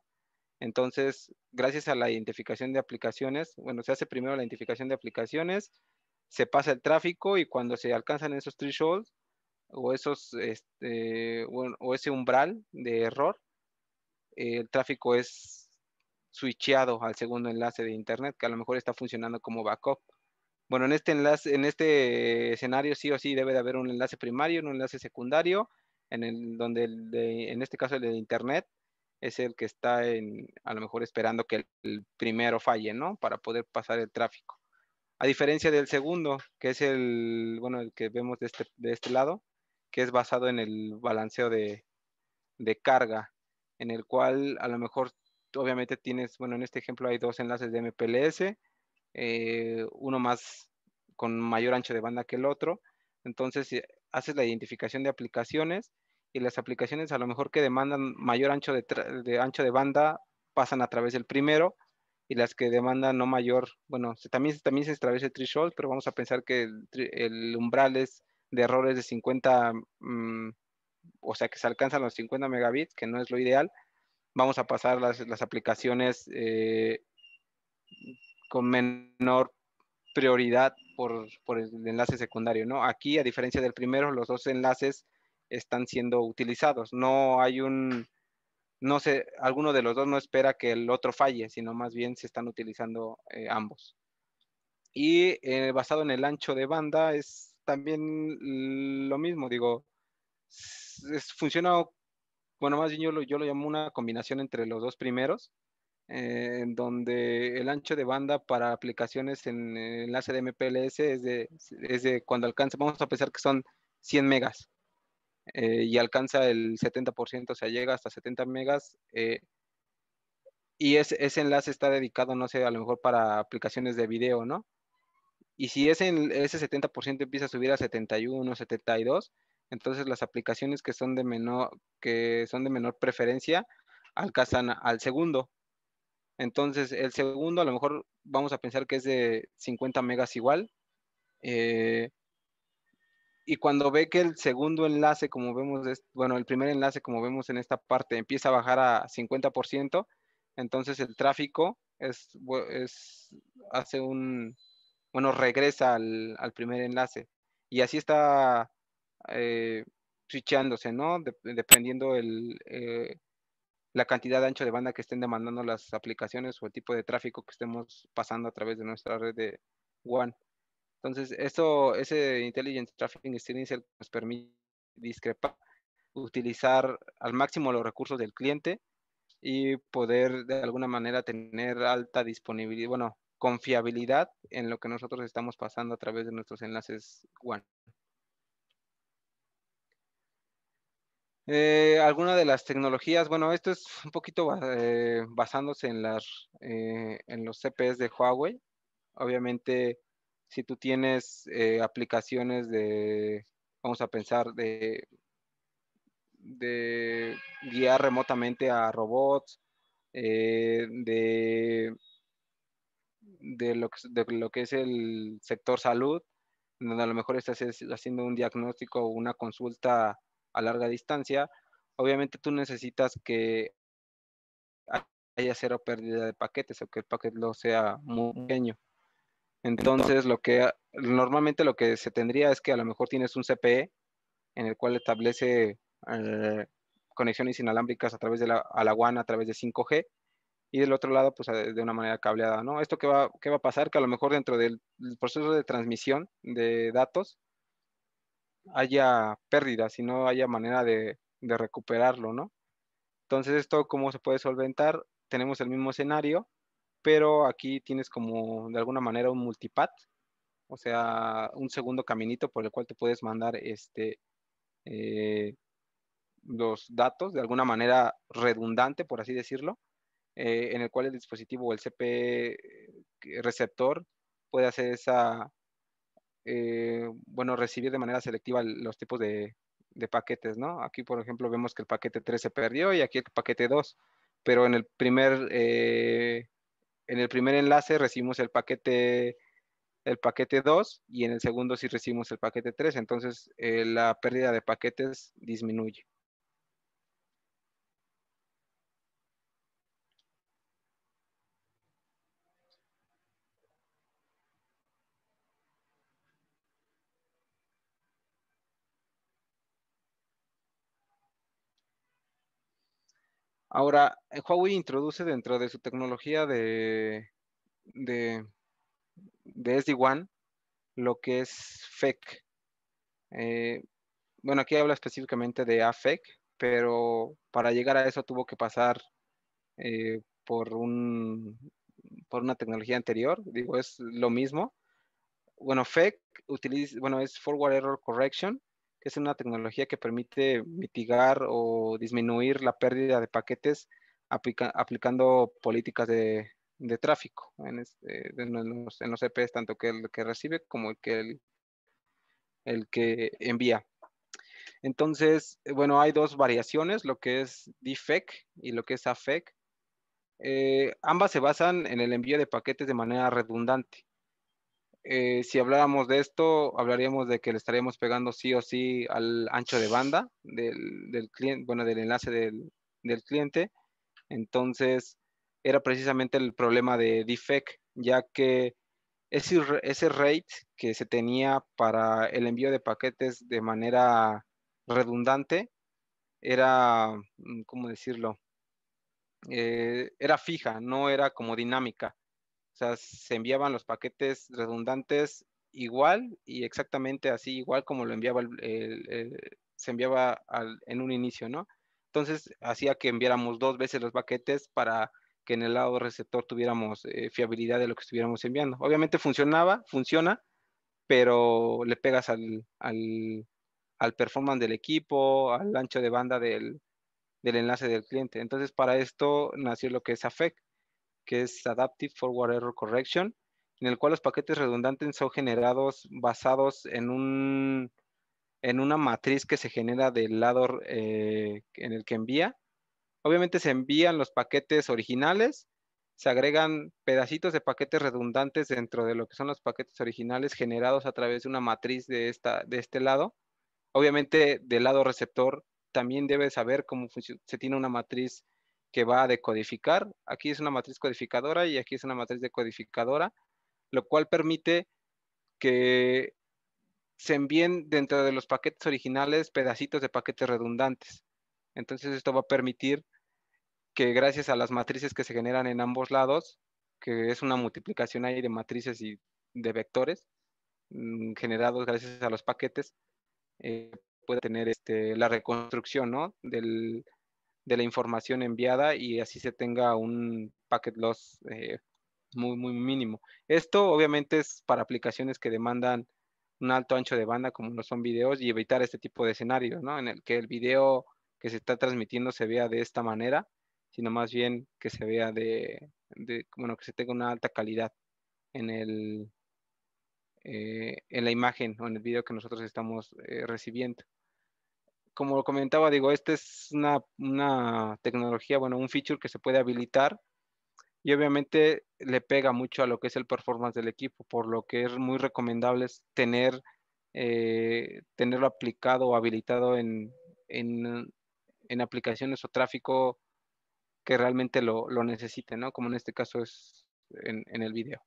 entonces, gracias a la identificación de aplicaciones, bueno, se hace primero la identificación de aplicaciones, se pasa el tráfico y cuando se alcanzan esos thresholds o esos este, o, ese umbral de error, el tráfico es switchado al segundo enlace de internet que a lo mejor está funcionando como backup. Bueno, en este enlace, en este escenario sí o sí debe de haber un enlace primario, un enlace secundario, en el donde en este caso el de internet es el que está a lo mejor esperando que el primero falle, ¿no? Para poder pasar el tráfico. A diferencia del segundo, que es el, bueno, el que vemos de este, este lado, que es basado en el balanceo de, carga, en el cual a lo mejor obviamente tienes, bueno, en este ejemplo hay dos enlaces de MPLS, eh, uno más con mayor ancho de banda que el otro. Entonces eh, haces la identificación de aplicaciones y las aplicaciones a lo mejor que demandan mayor ancho ancho de banda pasan a través del primero y las que demandan no mayor, bueno, se, también, también se establece el threshold, pero vamos a pensar que el, umbral es de errores de 50, mm, o sea, que se alcanzan los 50 megabits, que no es lo ideal, vamos a pasar las, las aplicaciones eh, con menor prioridad por, por, el enlace secundario, ¿no? Aquí, a diferencia del primero, los dos enlaces están siendo utilizados. No hay un, no sé, alguno de los dos no espera que el otro falle, sino más bien se están utilizando eh, ambos. Y eh, basado en el ancho de banda es también lo mismo, digo, es, funciona, bueno, más bien yo lo, llamo una combinación entre los dos primeros, eh, en donde el ancho de banda para aplicaciones en enlace de MPLS es de, es de cuando alcance vamos a pensar que son 100 megas, eh, y alcanza el 70%, o sea, llega hasta 70 megas. Eh, y ese enlace está dedicado, no sé, a lo mejor para aplicaciones de video, ¿no? Y si ese, ese 70% empieza a subir a 71, 72, entonces las aplicaciones que son de menor, que son de menor preferencia alcanzan al segundo. Entonces, el segundo a lo mejor vamos a pensar que es de 50 megas igual. Eh, y cuando ve que el segundo enlace, como vemos, bueno, el primer enlace, como vemos en esta parte, empieza a bajar a 50%, entonces el tráfico es, hace un, bueno, regresa al, primer enlace. Y así está eh, switchándose, ¿no? dependiendo el, eh, la cantidad de ancho de banda que estén demandando las aplicaciones o el tipo de tráfico que estemos pasando a través de nuestra red de One. Entonces, esto, ese Intelligent Trafficking Steering nos permite discrepar, utilizar al máximo los recursos del cliente y poder de alguna manera tener alta disponibilidad, bueno, confiabilidad en lo que nosotros estamos pasando a través de nuestros enlaces One. Eh, alguna de las tecnologías, bueno, esto es un poquito eh, basándose en, las, eh, en los CPS de Huawei. Obviamente, si tú tienes eh, aplicaciones de, vamos a pensar, de, guiar remotamente a robots, eh, de, lo que, de lo que es el sector salud, donde a lo mejor estás haciendo un diagnóstico o una consulta a larga distancia, obviamente tú necesitas que haya cero pérdida de paquetes o que el paquete lo sea muy pequeño. Entonces, lo que normalmente lo que se tendría es que a lo mejor tienes un CPE en el cual establece eh, conexiones inalámbricas a través de la, a la WAN a través de 5G y del otro lado, pues eh, de una manera cableada, ¿no? ¿Esto qué va, qué va a pasar? Que a lo mejor dentro del, proceso de transmisión de datos haya pérdidas y no haya manera de, de recuperarlo, ¿no? Entonces, ¿esto cómo se puede solventar? Tenemos el mismo escenario pero aquí tienes como de alguna manera un multipad, o sea, un segundo caminito por el cual te puedes mandar este, eh, los datos de alguna manera redundante, por así decirlo, eh, en el cual el dispositivo o el CP eh, receptor puede hacer esa, bueno, recibir de manera selectiva los tipos de, paquetes, ¿no? Aquí, por ejemplo, vemos que el paquete 3 se perdió y aquí el paquete 2, pero en el primer en el primer enlace recibimos el paquete el paquete 2 y en el segundo sí recibimos el paquete 3, entonces eh, la pérdida de paquetes disminuye. Ahora, eh, Huawei introduce dentro de su tecnología de, de, SD-WAN lo que es FEC. Eh, bueno, aquí habla específicamente de AFEC, pero para llegar a eso tuvo que pasar eh, por, un, por una tecnología anterior. Digo, es lo mismo. Bueno, FEC utiliza, bueno, es Forward Error Correction que es una tecnología que permite mitigar o disminuir la pérdida de paquetes aplicando políticas de, tráfico en, este, los, EPs, e tanto que el que recibe como el que, que envía. Entonces, bueno, hay dos variaciones, lo que es DFEC y lo que es AFEC. Eh, ambas se basan en el envío de paquetes de manera redundante. Eh, si habláramos de esto, hablaríamos de que le estaríamos pegando sí o sí al ancho de banda del, cliente, bueno, del enlace del, cliente. Entonces, era precisamente el problema de defect, ya que ese, rate que se tenía para el envío de paquetes de manera redundante era, mm, ¿cómo decirlo? Eh, era fija, no era como dinámica sea, se enviaban los paquetes redundantes igual y exactamente así, igual como lo enviaba se enviaba en un inicio, ¿no? Entonces hacía que enviáramos dos veces los paquetes para que en el lado receptor tuviéramos eh, fiabilidad de lo que estuviéramos enviando. Obviamente funcionaba, funciona, pero le pegas al, al, performance del equipo, al ancho de banda del, del enlace del cliente. Entonces para esto nació lo que es AFEC, que es Adaptive Forward Error Correction, en el cual los paquetes redundantes son generados basados en, un, en una matriz que se genera del lado eh, en el que envía. Obviamente se envían los paquetes originales, se agregan pedacitos de paquetes redundantes dentro de lo que son los paquetes originales generados a través de una matriz de, esta, de este lado. Obviamente del lado receptor también debe saber cómo se tiene una matriz que va a decodificar. Aquí es una matriz codificadora y aquí es una matriz decodificadora, lo cual permite que se envíen dentro de los paquetes originales pedacitos de paquetes redundantes. Entonces esto va a permitir que gracias a las matrices que se generan en ambos lados, que es una multiplicación ahí de matrices y de vectores mm, generados gracias a los paquetes, eh, pueda tener este, la reconstrucción ¿no? del, de la información enviada y así se tenga un packet loss eh, muy, muy mínimo. Esto obviamente es para aplicaciones que demandan un alto ancho de banda como no son videos y evitar este tipo de escenarios, ¿no? En el que el video que se está transmitiendo se vea de esta manera, sino más bien que se vea de, bueno, que se tenga una alta calidad en el, eh, en la imagen o en el video que nosotros estamos eh, recibiendo como lo comentaba, digo, esta es una, tecnología, bueno, un feature que se puede habilitar y obviamente le pega mucho a lo que es el performance del equipo, por lo que es muy recomendable tener, eh, tenerlo aplicado o habilitado en, aplicaciones o tráfico que realmente lo, lo necesite, ¿no? Como en este caso es en el video.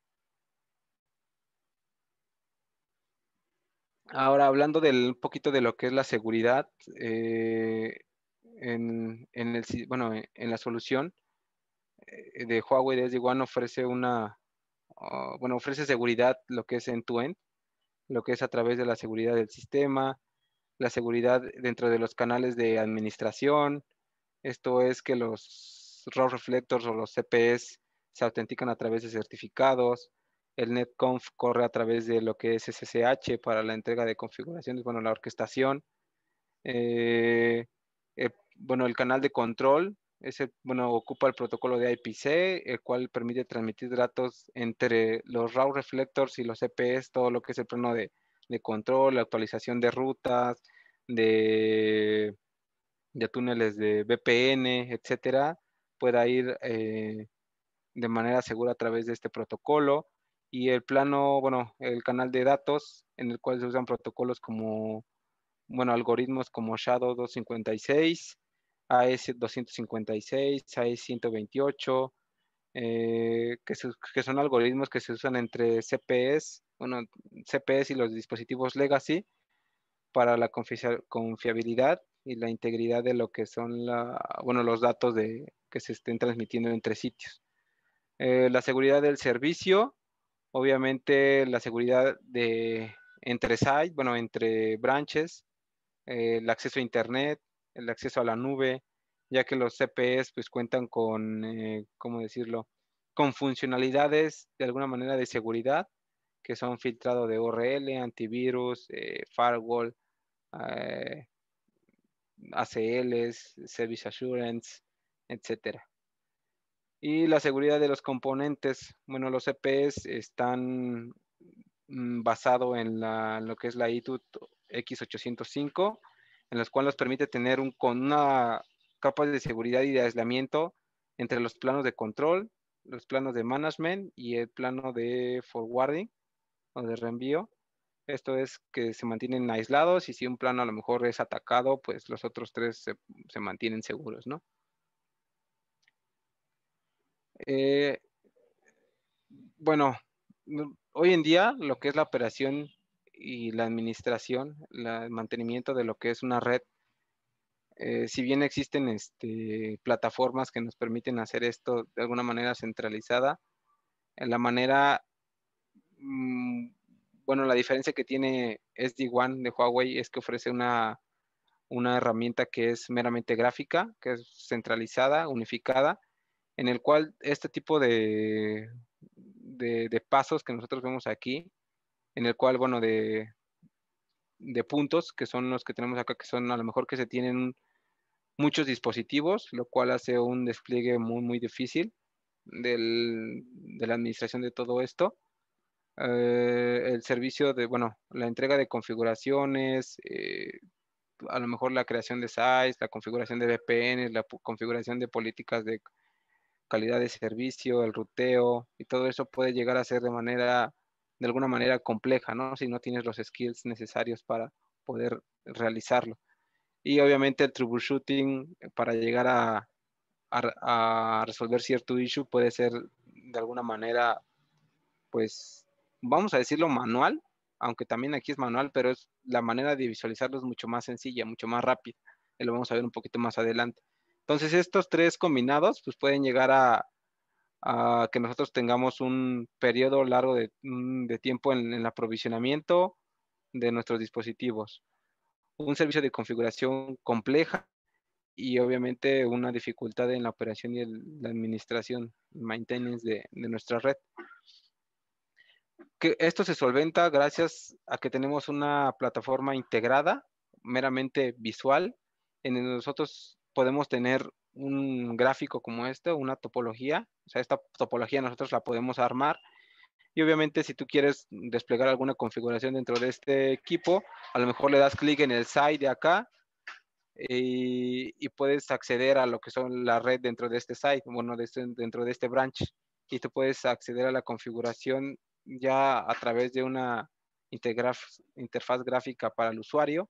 Ahora, hablando del un poquito de lo que es la seguridad eh, e, en, la solución eh, de Huawei desde One ofrece una, oh, bueno, ofrece seguridad lo que es en tu lo que es a través de la seguridad del sistema, la seguridad dentro de los canales de administración, esto es que los RAW reflectors o los CPS se autentican a través de certificados, el NetConf corre a través de lo que es SSH para la entrega de configuraciones, bueno, la orquestación. Eh, eh, bueno, el canal de control, ese, bueno, ocupa el protocolo de IPC, el cual permite transmitir datos entre los RAW reflectors y los EPS, todo lo que es el plano de, control, la actualización de rutas, de, túneles de VPN, etcétera, pueda ir eh, de manera segura a través de este protocolo y el plano, bueno, el canal de datos en el cual se usan protocolos como, bueno, algoritmos como Shadow 256, AES 256, AES 128, que, son algoritmos que se usan entre CPS, bueno, CPS y los dispositivos legacy para la confiabilidad y la integridad de lo que son la, bueno, los datos de, que se estén transmitiendo entre sitios. Eh, la seguridad del servicio Obviamente la seguridad de, entre sites, bueno, entre branches, eh, el acceso a Internet, el acceso a la nube, ya que los CPEs pues cuentan con, eh, ¿cómo decirlo? Con funcionalidades de alguna manera de seguridad, que son filtrado de URL, antivirus, eh, firewall, ACLs, Service Assurance, etcétera. Y la seguridad de los componentes, bueno, los EPs están mm, basado en lo que es la ITUT X805, en los cuales nos permite tener un, con una capa de seguridad y de aislamiento entre los planos de control, los planos de management y el plano de forwarding o de reenvío. Esto es que se mantienen aislados y si un plano a lo mejor es atacado, pues los otros tres se mantienen seguros, ¿no? Eh, bueno, hoy en día lo que es la operación y la administración, el mantenimiento de lo que es una red, eh, si bien existen este, plataformas que nos permiten hacer esto de alguna manera centralizada, la manera, mm, bueno, la diferencia que tiene sd 1 de Huawei es que ofrece una, una herramienta que es meramente gráfica, que es centralizada, unificada, en el cual este tipo de, de, pasos que nosotros vemos aquí, en el cual, bueno, de, puntos, que son los que tenemos acá, que son a lo mejor que se tienen muchos dispositivos, lo cual hace un despliegue muy, muy difícil de la administración de todo esto. Eh, el servicio de, bueno, la entrega de configuraciones, eh, a lo mejor la creación de sites, la configuración de VPN, la configuración de políticas de calidad de servicio, el ruteo y todo eso puede llegar a ser de manera, de alguna manera compleja, ¿no? Si no tienes los skills necesarios para poder realizarlo. Y obviamente el troubleshooting eh, para llegar a, resolver cierto issue puede ser de alguna manera, pues, vamos a decirlo manual, aunque también aquí es manual, pero es la manera de visualizarlo es mucho más sencilla, mucho más rápida. lo vamos a ver un poquito más adelante. Entonces, estos tres combinados, pues pueden llegar a, que nosotros tengamos un periodo largo de, mm, tiempo en, el aprovisionamiento de nuestros dispositivos. Un servicio de configuración compleja y obviamente una dificultad en la operación y la administración, maintenance de, nuestra red. Que esto se solventa gracias a que tenemos una plataforma integrada, meramente visual, en nosotros podemos tener un gráfico como este, una topología, o sea, esta topología nosotros la podemos armar y obviamente si tú quieres desplegar alguna configuración dentro de este equipo, a lo mejor le das clic en el site de acá eh, y, puedes acceder a lo que son la red dentro de este site, bueno, este, dentro de este branch y tú puedes acceder a la configuración ya a través de una interfaz gráfica para el usuario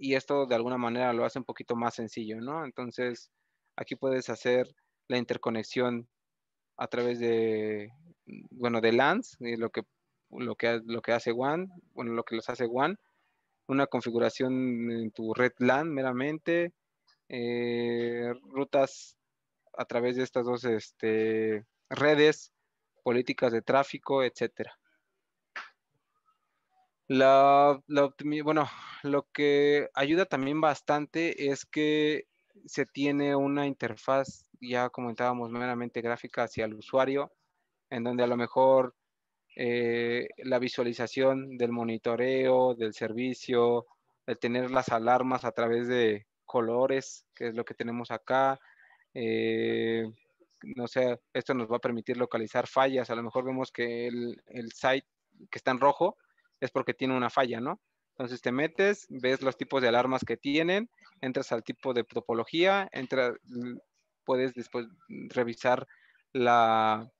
y esto de alguna manera lo hace un poquito más sencillo, ¿no? Entonces, aquí puedes hacer la interconexión a través de, bueno, de LANs, lo que, lo que, lo que hace WAN, bueno, lo que los hace WAN, una configuración en tu red LAN meramente, eh, rutas a través de estas dos este, redes, políticas de tráfico, etcétera. La, bueno, lo que ayuda también bastante es que se tiene una interfaz, ya comentábamos, meramente gráfica hacia el usuario, en donde a lo mejor eh, la visualización del monitoreo, del servicio, el tener las alarmas a través de colores, que es lo que tenemos acá. Eh, no sé, esto nos va a permitir localizar fallas. A lo mejor vemos que el, el site que está en rojo es porque tiene una falla, ¿no? Entonces te metes, ves los tipos de alarmas que tienen, entras al tipo de topología, entra, puedes después revisar la,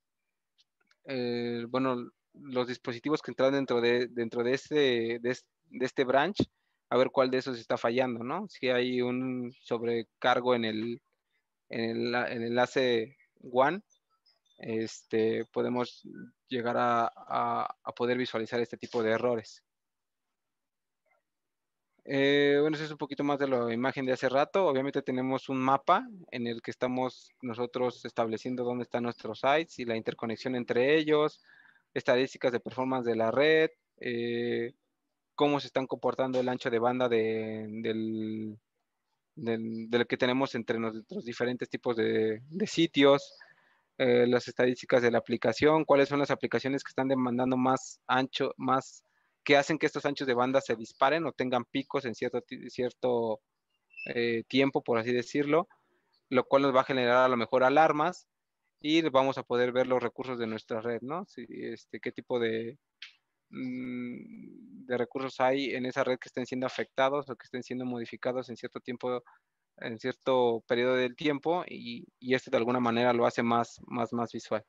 eh, bueno, los dispositivos que entran dentro de, dentro de, este, de, este branch, a ver cuál de esos está fallando, ¿no? Si hay un sobrecargo en el, en el enlace WAN, este, podemos llegar a, poder visualizar este tipo de errores. Eh, bueno, eso es un poquito más de la imagen de hace rato. Obviamente tenemos un mapa en el que estamos nosotros estableciendo dónde están nuestros sites y la interconexión entre ellos, estadísticas de performance de la red, eh, cómo se están comportando el ancho de banda de, del, que tenemos entre nuestros diferentes tipos de, de sitios, eh, las estadísticas de la aplicación, cuáles son las aplicaciones que están demandando más ancho, más que hacen que estos anchos de banda se disparen o tengan picos en cierto, cierto eh, tiempo, por así decirlo, lo cual nos va a generar a lo mejor alarmas y vamos a poder ver los recursos de nuestra red, ¿no? Si, este, qué tipo de, mm, de recursos hay en esa red que estén siendo afectados o que estén siendo modificados en cierto tiempo en cierto periodo del tiempo y, y esto de alguna manera lo hace más, más, más visual.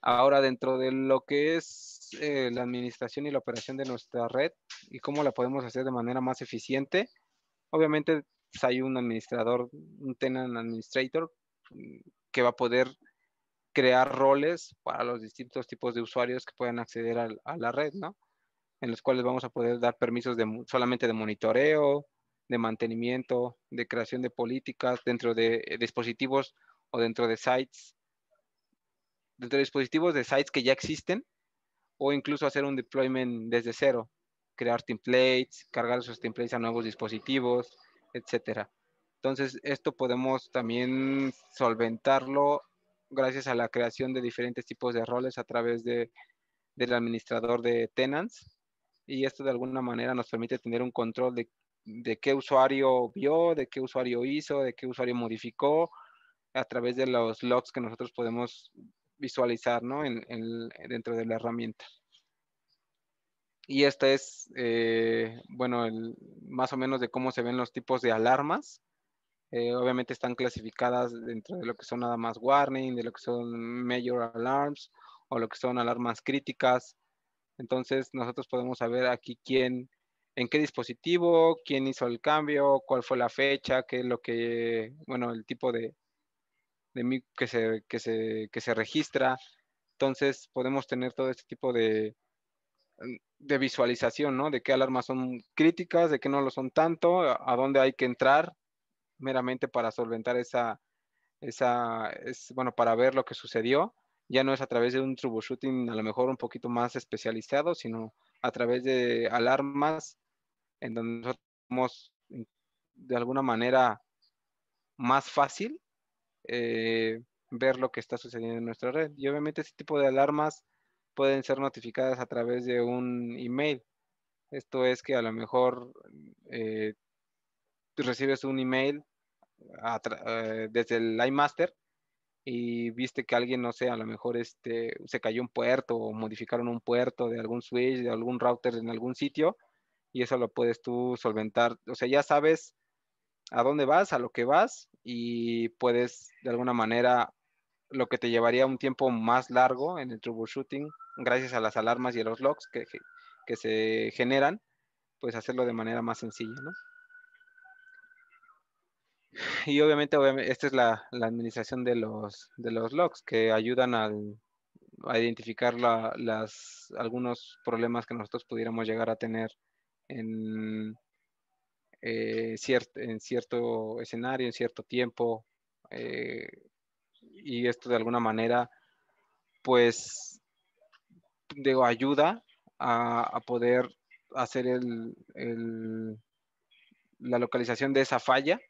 Ahora, dentro de lo que es eh, la administración y la operación de nuestra red y cómo la podemos hacer de manera más eficiente, obviamente pues, hay un administrador, un tenant administrator, mm, que va a poder crear roles para los distintos tipos de usuarios que puedan acceder a, la red, ¿no? En los cuales vamos a poder dar permisos solamente de monitoreo, de mantenimiento, de creación de políticas dentro de eh, dispositivos o dentro de sites, dentro de dispositivos de sites que ya existen, o incluso hacer un deployment desde cero, crear templates, cargar esos templates a nuevos dispositivos, etc. Entonces, esto podemos también solventarlo gracias a la creación de diferentes tipos de roles a través de, del administrador de tenants. Y esto de alguna manera nos permite tener un control de de qué usuario vio, de qué usuario hizo, de qué usuario modificó, a través de los logs que nosotros podemos visualizar dentro de la herramienta. Y esta es, eh, bueno, más o menos de cómo se ven los tipos de alarmas. Eh, obviamente están clasificadas dentro de lo que son nada más warning, de lo que son major alarms o lo que son alarmas críticas. Entonces nosotros podemos saber aquí quién, en qué dispositivo, quién hizo el cambio, cuál fue la fecha, qué es lo que, bueno, el tipo de, de que se, que, se, que se registra. Entonces podemos tener todo este tipo de, de visualización, ¿no? De qué alarmas son críticas, de qué no lo son tanto, a dónde hay que entrar meramente para solventar esa, esa es, bueno, para ver lo que sucedió. Ya no es a través de un troubleshooting a lo mejor un poquito más especializado, sino a través de alarmas en donde nosotros somos de alguna manera más fácil eh, ver lo que está sucediendo en nuestra red. Y obviamente este tipo de alarmas pueden ser notificadas a través de un email. Esto es que a lo mejor eh, tú recibes un email eh, desde el iMaster y viste que alguien, no sé, a lo mejor este, se cayó un puerto o modificaron un puerto de algún switch, de algún router en algún sitio y eso lo puedes tú solventar. O sea, ya sabes a dónde vas, a lo que vas y puedes de alguna manera lo que te llevaría un tiempo más largo en el troubleshooting, gracias a las alarmas y a los logs que, que, se generan, pues hacerlo de manera más sencilla, ¿no? Y obviamente, esta es la, administración de los, de los logs que ayudan a identificar las, algunos problemas que nosotros pudiéramos llegar a tener en, eh, en cierto escenario, en cierto tiempo, eh, y esto de alguna manera, pues, digo, ayuda a, poder hacer el, el, la localización de esa falla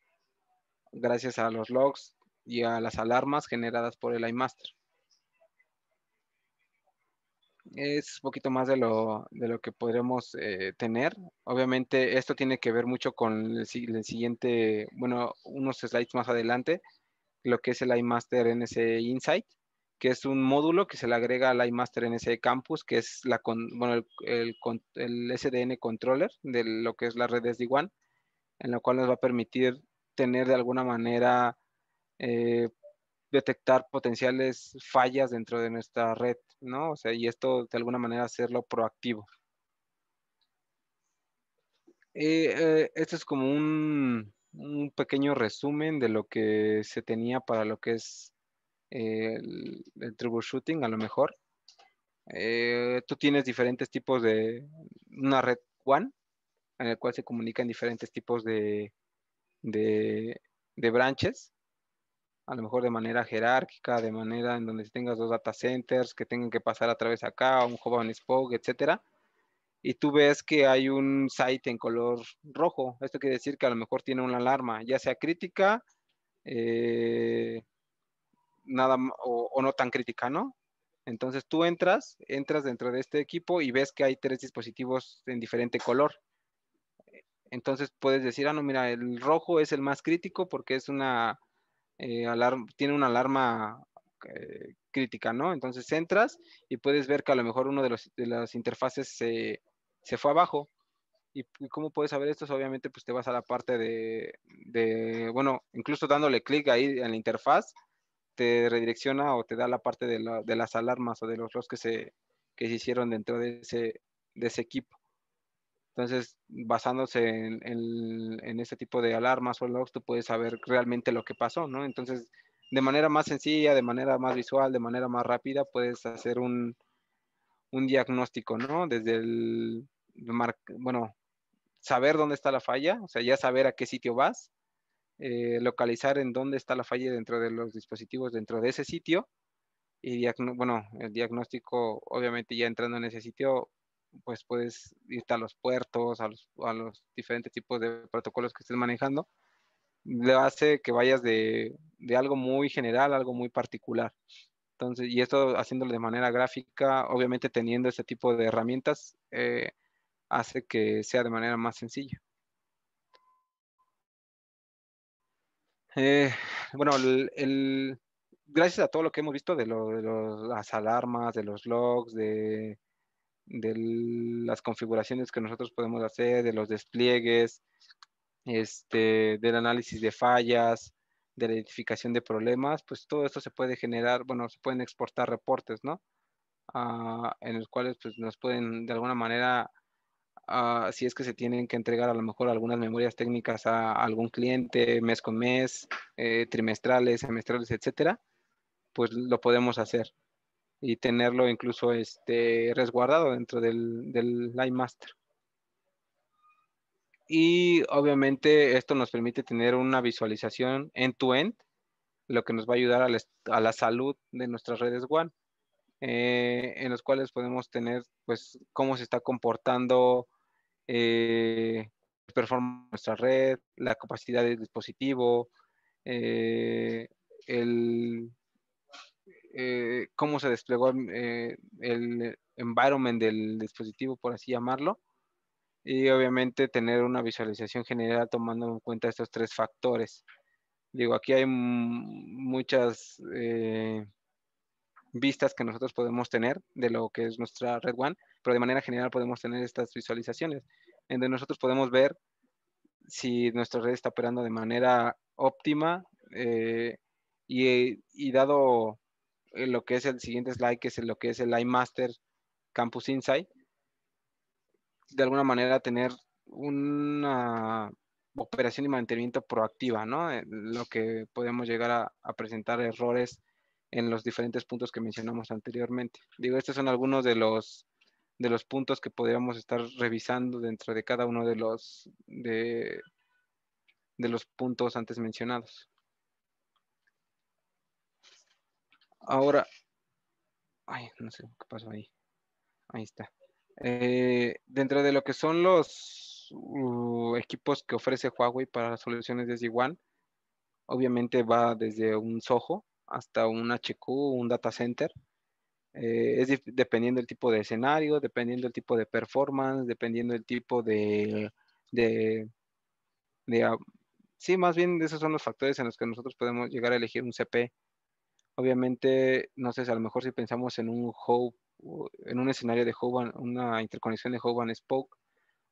gracias a los logs y a las alarmas generadas por el iMaster es un poquito más de lo, de lo que podremos eh, tener. Obviamente esto tiene que ver mucho con el, siguiente, bueno, unos slides más adelante, lo que es el iMaster NSE Insight, que es un módulo que se le agrega al iMaster NSE Campus, que es la con, bueno, el, SDN controller de lo que es la red SD-WAN, en lo cual nos va a permitir tener de alguna manera eh, detectar potenciales fallas dentro de nuestra red, ¿no? O sea, y esto de alguna manera hacerlo proactivo. Eh, eh, este es como un, pequeño resumen de lo que se tenía para lo que es eh, el, troubleshooting, a lo mejor. tú tienes diferentes tipos de una red WAN, en la cual se comunican diferentes tipos de, de, de branches a lo mejor de manera jerárquica, de manera en donde tengas dos data centers que tengan que pasar a través acá, un joven Spoke, etcétera. Y tú ves que hay un site en color rojo. Esto quiere decir que a lo mejor tiene una alarma, ya sea crítica, eh, nada o, o no tan crítica, ¿no? Entonces tú entras, entras dentro de este equipo y ves que hay tres dispositivos en diferente color. Entonces puedes decir, ah, no, mira, el rojo es el más crítico porque es una eh, tiene una alarma eh, crítica, ¿no? Entonces entras y puedes ver que a lo mejor uno de, las interfaces se, fue abajo. ¿Y, ¿Y cómo puedes saber esto? Obviamente, pues te vas a la parte de, bueno, incluso dándole clic ahí en la interfaz, te redirecciona o te da la parte de, las alarmas o de los logs que se, se hicieron dentro de ese equipo. Entonces, basándose en, este tipo de alarmas o logs, tú puedes saber realmente lo que pasó, ¿no? Entonces, de manera más sencilla, de manera más visual, de manera más rápida, puedes hacer un, diagnóstico, ¿no? Desde el, bueno, saber dónde está la falla, o sea, ya saber a qué sitio vas, eh, localizar en dónde está la falla dentro de los dispositivos, dentro de ese sitio, y bueno, el diagnóstico, obviamente ya entrando en ese sitio, pues puedes irte a los puertos, a los, a los diferentes tipos de protocolos que estés manejando, le hace que vayas de, de algo muy general a algo muy particular. Entonces, y esto haciéndolo de manera gráfica, obviamente teniendo este tipo de herramientas, eh, hace que sea de manera más sencilla. Eh, bueno, el, gracias a todo lo que hemos visto de, lo, de las alarmas, de los logs, de de las configuraciones que nosotros podemos hacer, de los despliegues, este, del análisis de fallas, de la identificación de problemas, pues todo esto se puede generar, bueno, se pueden exportar reportes, ¿no? Ah, en los cuales pues, nos pueden de alguna manera, ah, si es que se tienen que entregar a lo mejor algunas memorias técnicas a, algún cliente mes con mes, eh, trimestrales, semestrales, etcétera, pues lo podemos hacer y tenerlo incluso este, resguardado dentro del, del Master. Y obviamente esto nos permite tener una visualización end-to-end, lo que nos va a ayudar a la, salud de nuestras redes WAN, eh, en los cuales podemos tener pues cómo se está comportando eh, performance de nuestra red, la capacidad del dispositivo, eh, el eh, cómo se desplegó eh, el environment del dispositivo, por así llamarlo. Y obviamente tener una visualización general tomando en cuenta estos tres factores. Digo, aquí hay muchas eh, vistas que nosotros podemos tener de lo que es nuestra Red One, pero de manera general podemos tener estas visualizaciones, en donde nosotros podemos ver si nuestra red está operando de manera óptima y, y, dado eh, lo que es el siguiente slide, que es lo que es el iMaster Campus Insight, de alguna manera tener una operación y mantenimiento proactiva, ¿no? Eh, lo que podemos llegar a, presentar errores en los diferentes puntos que mencionamos anteriormente. Digo, estos son algunos de los, de los puntos que podríamos estar revisando dentro de cada uno de los, de los puntos antes mencionados. Ahora, ay, no sé qué pasó ahí. Ahí está. Eh, dentro de lo que son los uh, equipos que ofrece Huawei para las soluciones de Ziguan, obviamente va desde un Soho hasta un HQ, un data center. Eh, es dependiendo del tipo de escenario, dependiendo del tipo de performance, dependiendo del tipo de, ah, sí, más bien esos son los factores en los que nosotros podemos llegar a elegir un CP obviamente, no sé, a lo mejor si pensamos en un Hope, en un escenario de Hope, una interconexión de Hope and Spoke,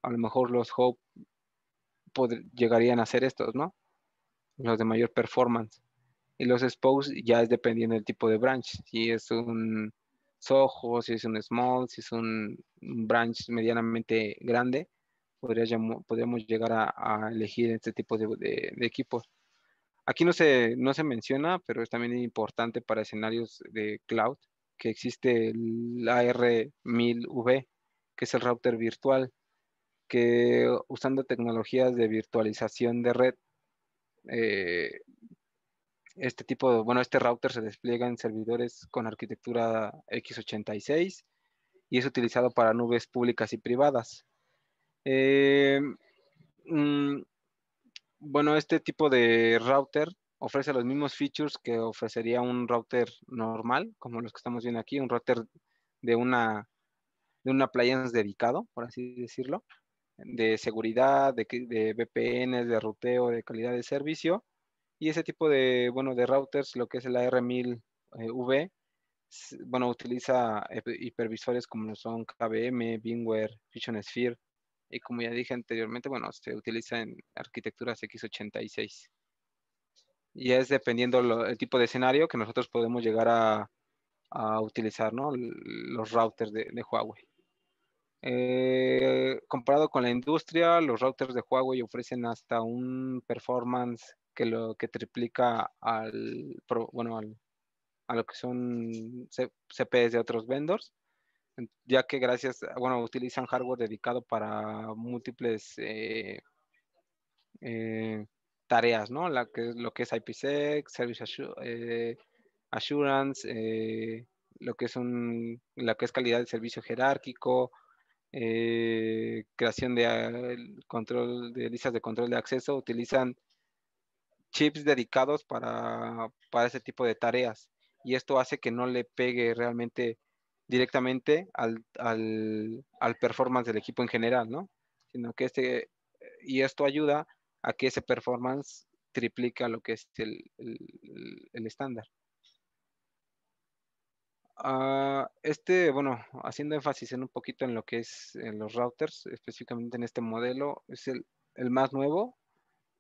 a lo mejor los Hope llegarían a ser estos, ¿no? Los de mayor performance. Y los Spokes ya es dependiendo del tipo de branch. Si es un Soho, si es un Small, si es un, branch medianamente grande, podríamos, llegar a, elegir este tipo de equipos. Aquí no se, no se menciona, pero es también importante para escenarios de cloud que existe el AR1000V, que es el router virtual, que usando tecnologías de virtualización de red, eh, este tipo, de, bueno, este router se despliega en servidores con arquitectura x86 y es utilizado para nubes públicas y privadas. Eh, mm, bueno, este tipo de router ofrece los mismos features que ofrecería un router normal, como los que estamos viendo aquí, un router de una, de una appliance dedicado, por así decirlo, de seguridad, de, VPNs, de ruteo, de calidad de servicio. Y ese tipo de, de routers, lo que es el AR1000V, eh, bueno, utiliza eh, hipervisores como son KVM, VMware, Fusion Sphere, y como ya dije anteriormente, bueno, se utiliza en arquitecturas X86. Y es dependiendo del el tipo de escenario que nosotros podemos llegar a, utilizar, Los routers de, Huawei. Eh, comparado con la industria, los routers de Huawei ofrecen hasta un performance que lo que triplica al, a lo que son CPEs de otros vendors ya que gracias, bueno, utilizan hardware dedicado para múltiples eh, eh, tareas, ¿no? La que, lo que es IPsec, Service eh, Assurance, lo que es la que es calidad de servicio jerárquico, creación de control de listas de control de acceso, utilizan chips dedicados para, para ese tipo de tareas. Y esto hace que no le pegue realmente directamente al, performance del equipo en general, ¿no? Sino que este, y esto ayuda a que ese performance triplica lo que es el, estándar. Ah, este, bueno, haciendo énfasis en un poquito en lo que es en los routers, específicamente en este modelo, es el, más nuevo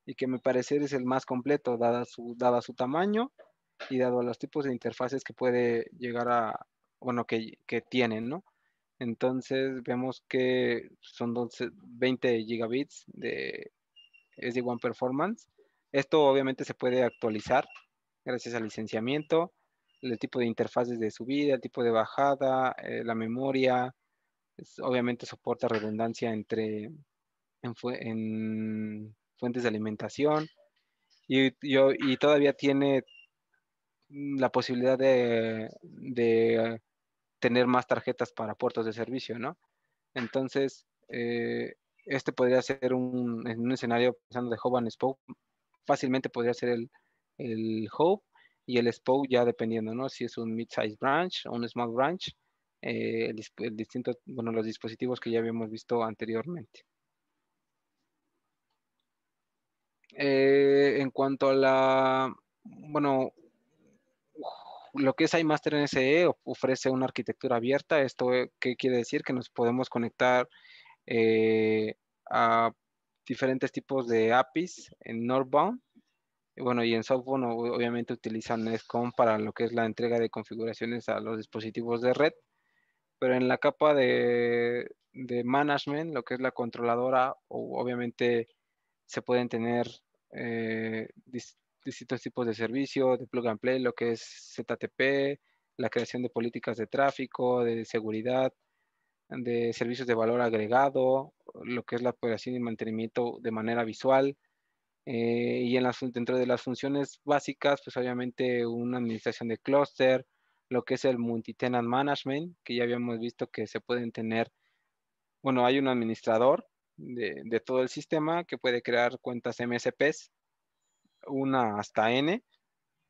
y que me parece es el más completo, dado su, dada su tamaño y dado los tipos de interfaces que puede llegar a, bueno, que, tienen, ¿no? Entonces vemos que son 20 gigabits de sd 1 performance. Esto obviamente se puede actualizar gracias al licenciamiento, el tipo de interfaces de subida, el tipo de bajada, eh, la memoria. obviamente soporta redundancia entre en, fuentes de alimentación y, yo y, todavía tiene Mm, la posibilidad de, tener más tarjetas para puertos de servicio, ¿no? Entonces, eh, este podría ser un, en un escenario pensando de Hub and Spoke, fácilmente podría ser el, el Hub y el Spoke ya dependiendo, ¿no? Si es un mid-size branch o un small branch, eh, el, bueno, los dispositivos que ya habíamos visto anteriormente. Eh, en cuanto a la, bueno, lo que es iMaster NSE ofrece una arquitectura abierta. ¿Esto eh, qué quiere decir? Que nos podemos conectar eh, a diferentes tipos de APIs en Northbound. Bueno, y en Southbound obviamente utilizan Nescom para lo que es la entrega de configuraciones a los dispositivos de red. Pero en la capa de, management, lo que es la controladora, obviamente se pueden tener eh, distintos tipos de servicios, de plug and play, lo que es ZTP, la creación de políticas de tráfico, de seguridad, de servicios de valor agregado, lo que es la operación y mantenimiento de manera visual. Eh, y en dentro de las funciones básicas, pues obviamente una administración de clúster, lo que es el multi-tenant management, que ya habíamos visto que se pueden tener, bueno, hay un administrador de todo el sistema que puede crear cuentas MSPs una hasta N,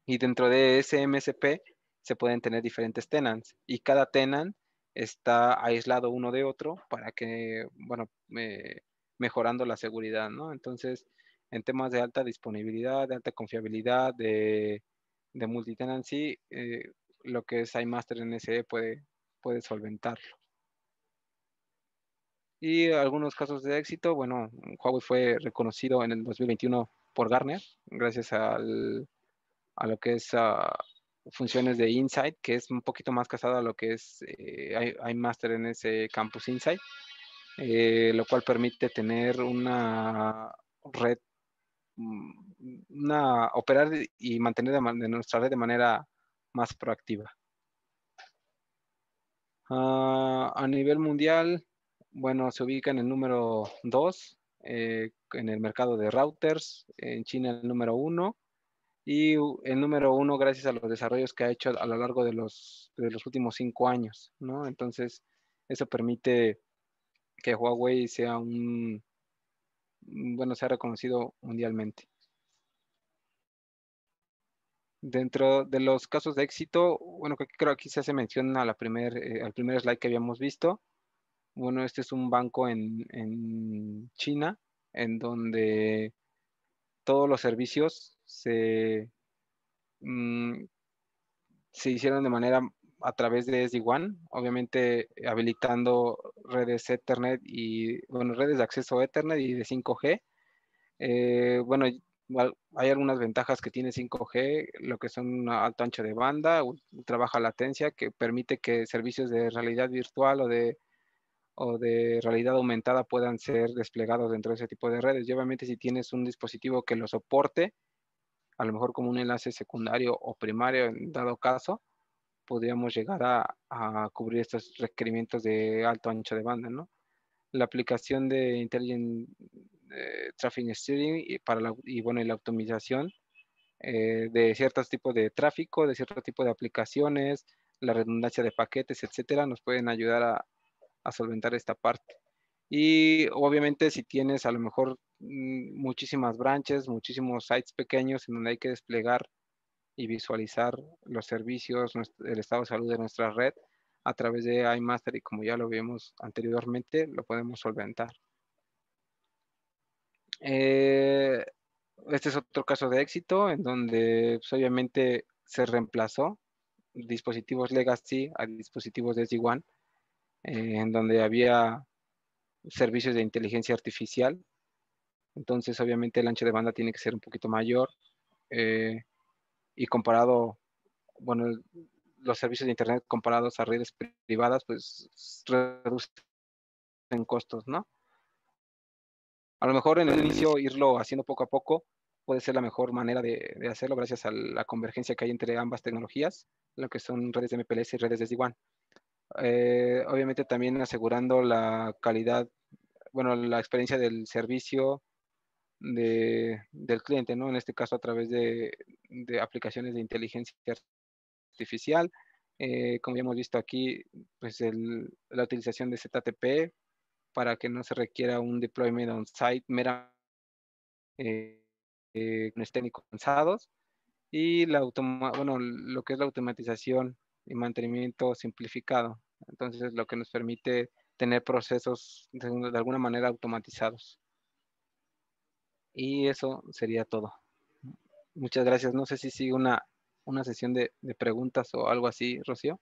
y dentro de ese MSP se pueden tener diferentes tenants, y cada tenant está aislado uno de otro para que, bueno, eh, mejorando la seguridad, ¿no? Entonces, en temas de alta disponibilidad, de alta confiabilidad, de, de multitenancy, eh, lo que es iMaster NSE puede, puede solventarlo. Y algunos casos de éxito, bueno, Huawei fue reconocido en el 2021 por Garner gracias al, a lo que es ah, funciones de Insight, que es un poquito más casada a lo que es eh, hay master en ese campus Insight, eh, lo cual permite tener una red, mm, una, operar y mantener nuestra red de manera más proactiva. Ah, a nivel mundial, bueno, se ubica en el número 2 eh, en el mercado de routers, en China el número uno, y el número uno gracias a los desarrollos que ha hecho a lo largo de los, de los últimos cinco años, ¿no? Entonces, eso permite que Huawei sea un, bueno, sea reconocido mundialmente. Dentro de los casos de éxito, bueno, creo que aquí se hace mención la primer, eh, al primer slide que habíamos visto, bueno, este es un banco en, China, en donde todos los servicios se, mm, hicieron de manera a través de SD-WAN, obviamente habilitando redes Ethernet y, bueno, redes de acceso a Ethernet y de 5G. Eh, bueno, hay algunas ventajas que tiene 5G, lo que son un alto ancho de banda, trabajo baja latencia, que permite que servicios de realidad virtual o de o de realidad aumentada puedan ser desplegados dentro de ese tipo de redes. Y obviamente si tienes un dispositivo que lo soporte, a lo mejor como un enlace secundario o primario en dado caso, podríamos llegar a, cubrir estos requerimientos de alto ancho de banda, ¿no? La aplicación de Intelligent eh, Traffic Steering y, para la, bueno, la optimización eh, de ciertos tipos de tráfico, de cierto tipo de aplicaciones, la redundancia de paquetes, etcétera, nos pueden ayudar a, a solventar esta parte. Y obviamente si tienes a lo mejor mm, muchísimas branches, muchísimos sites pequeños en donde hay que desplegar y visualizar los servicios, el estado de salud de nuestra red a través de iMaster y como ya lo vimos anteriormente, lo podemos solventar. Eh, este es otro caso de éxito en donde pues, obviamente se reemplazó dispositivos legacy a dispositivos de SD-WAN eh, en donde había servicios de inteligencia artificial. Entonces, obviamente, el ancho de banda tiene que ser un poquito mayor. Eh, y comparado, bueno, los servicios de Internet comparados a redes privadas, pues reducen costos, ¿no? A lo mejor en el inicio irlo haciendo poco a poco puede ser la mejor manera de, hacerlo gracias a la convergencia que hay entre ambas tecnologías, lo que son redes de MPLS y redes de SD-WAN. Eh, obviamente también asegurando la calidad, bueno, la experiencia del servicio del cliente, ¿no? En este caso a través de, aplicaciones de inteligencia artificial. Eh, como ya hemos visto aquí, pues la utilización de ZTP para que no se requiera un deployment on-site mera eh, eh estén avanzados y la bueno, lo que es la automatización y mantenimiento simplificado. Entonces, lo que nos permite tener procesos de, alguna manera automatizados. Y eso sería todo. Muchas gracias. No sé si sigue una, una sesión de, preguntas o algo así, Rocío.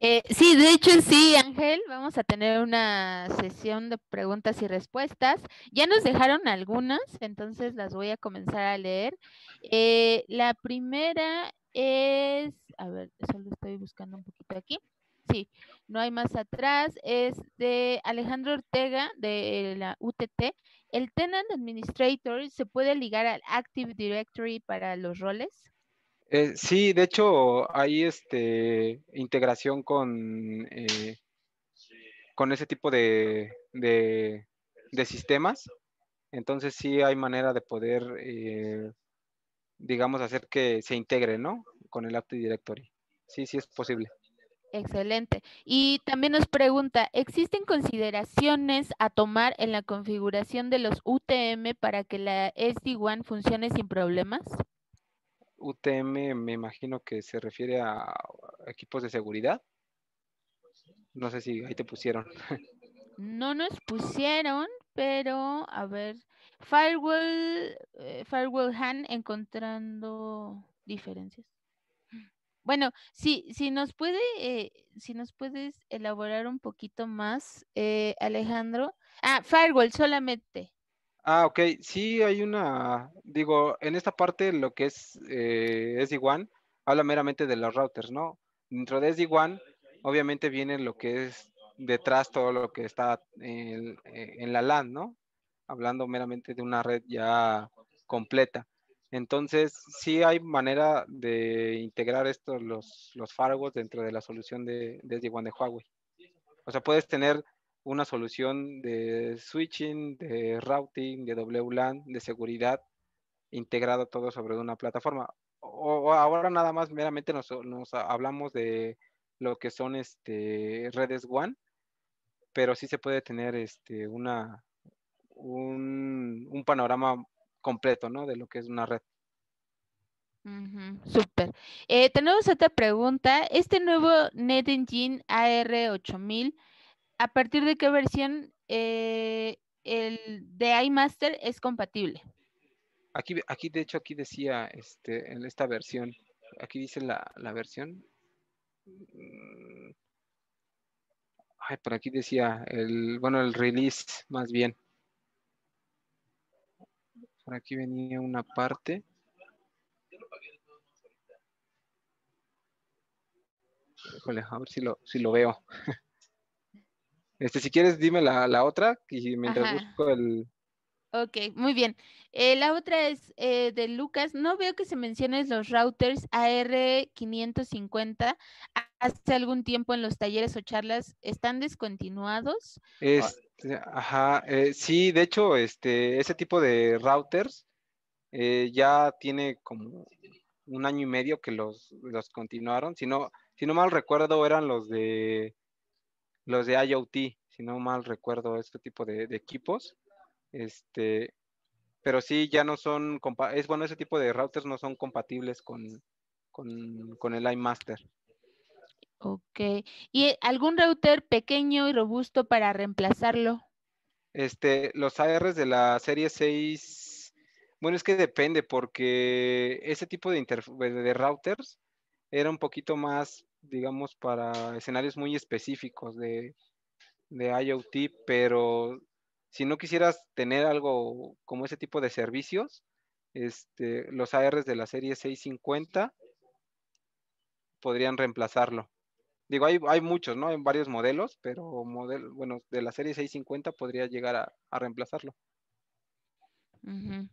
Eh, sí, de hecho sí, Ángel, vamos a tener una sesión de preguntas y respuestas. Ya nos dejaron algunas, entonces las voy a comenzar a leer. Eh, la primera es, a ver, solo estoy buscando un poquito aquí. Sí, no hay más atrás, es de Alejandro Ortega de la UTT. ¿El Tenant Administrator se puede ligar al Active Directory para los roles? Eh, sí, de hecho hay este, integración con, eh, con ese tipo de, sistemas. Entonces sí hay manera de poder eh, digamos, hacer que se integre, ¿no? Con el Active Directory. Sí, sí es posible. Excelente. Y también nos pregunta, ¿existen consideraciones a tomar en la configuración de los UTM para que la SD-WAN funcione sin problemas? UTM me imagino que se refiere a equipos de seguridad. No sé si ahí te pusieron. No nos pusieron, pero a ver, Firewall, eh, Firewall Han encontrando diferencias. Bueno, si, si nos puede, eh, si nos puedes elaborar un poquito más, eh, Alejandro. Ah, Firewall solamente. Ah, ok. Sí, hay una, digo, en esta parte lo que es eh, SD-WAN habla meramente de los routers, ¿no? Dentro de SD-WAN, obviamente viene lo que es detrás todo lo que está en, en la LAN, ¿no? Hablando meramente de una red ya completa. Entonces, sí hay manera de integrar estos, los, los dentro de la solución de, desde One de Huawei. O sea, puedes tener una solución de switching, de routing, de WLAN, de seguridad, integrado todo sobre una plataforma. O, ahora nada más meramente nos, nos, hablamos de lo que son este, redes WAN, pero sí se puede tener este, una, un, panorama completo, De lo que es una red. Súper. Eh, tenemos otra pregunta. Este nuevo NetEngine AR8000, ¿a partir de qué versión eh, el de iMaster es compatible? Aquí, aquí, de hecho, aquí decía este, en esta versión, aquí dice la, la versión. Mm, Ay, por aquí decía, el, bueno, el release más bien. Por aquí venía una parte. Híjole, a ver si lo, veo. Este, si quieres, dime la, otra y mientras busco el. Ok, muy bien. Eh, la otra es eh, de Lucas. No veo que se menciones los routers AR550 hace algún tiempo en los talleres o charlas están descontinuados? Eh, ajá, eh, sí, de hecho, este, ese tipo de routers eh, ya tiene como un año y medio que los, continuaron. Si no, si no mal recuerdo, eran los de los de IoT, si no mal recuerdo, este tipo de, equipos. Este, pero sí, ya no son, es bueno, ese tipo de routers no son compatibles con, con, con el iMaster. Ok. ¿Y algún router pequeño y robusto para reemplazarlo? Este, los ARs de la serie 6, bueno, es que depende porque ese tipo de, routers era un poquito más, digamos, para escenarios muy específicos de, IoT, pero si no quisieras tener algo como ese tipo de servicios, este, los ARs de la serie 650 podrían reemplazarlo. Digo, hay, hay muchos, ¿no? Hay varios modelos, pero modelo, bueno, de la serie 650 podría llegar a, reemplazarlo.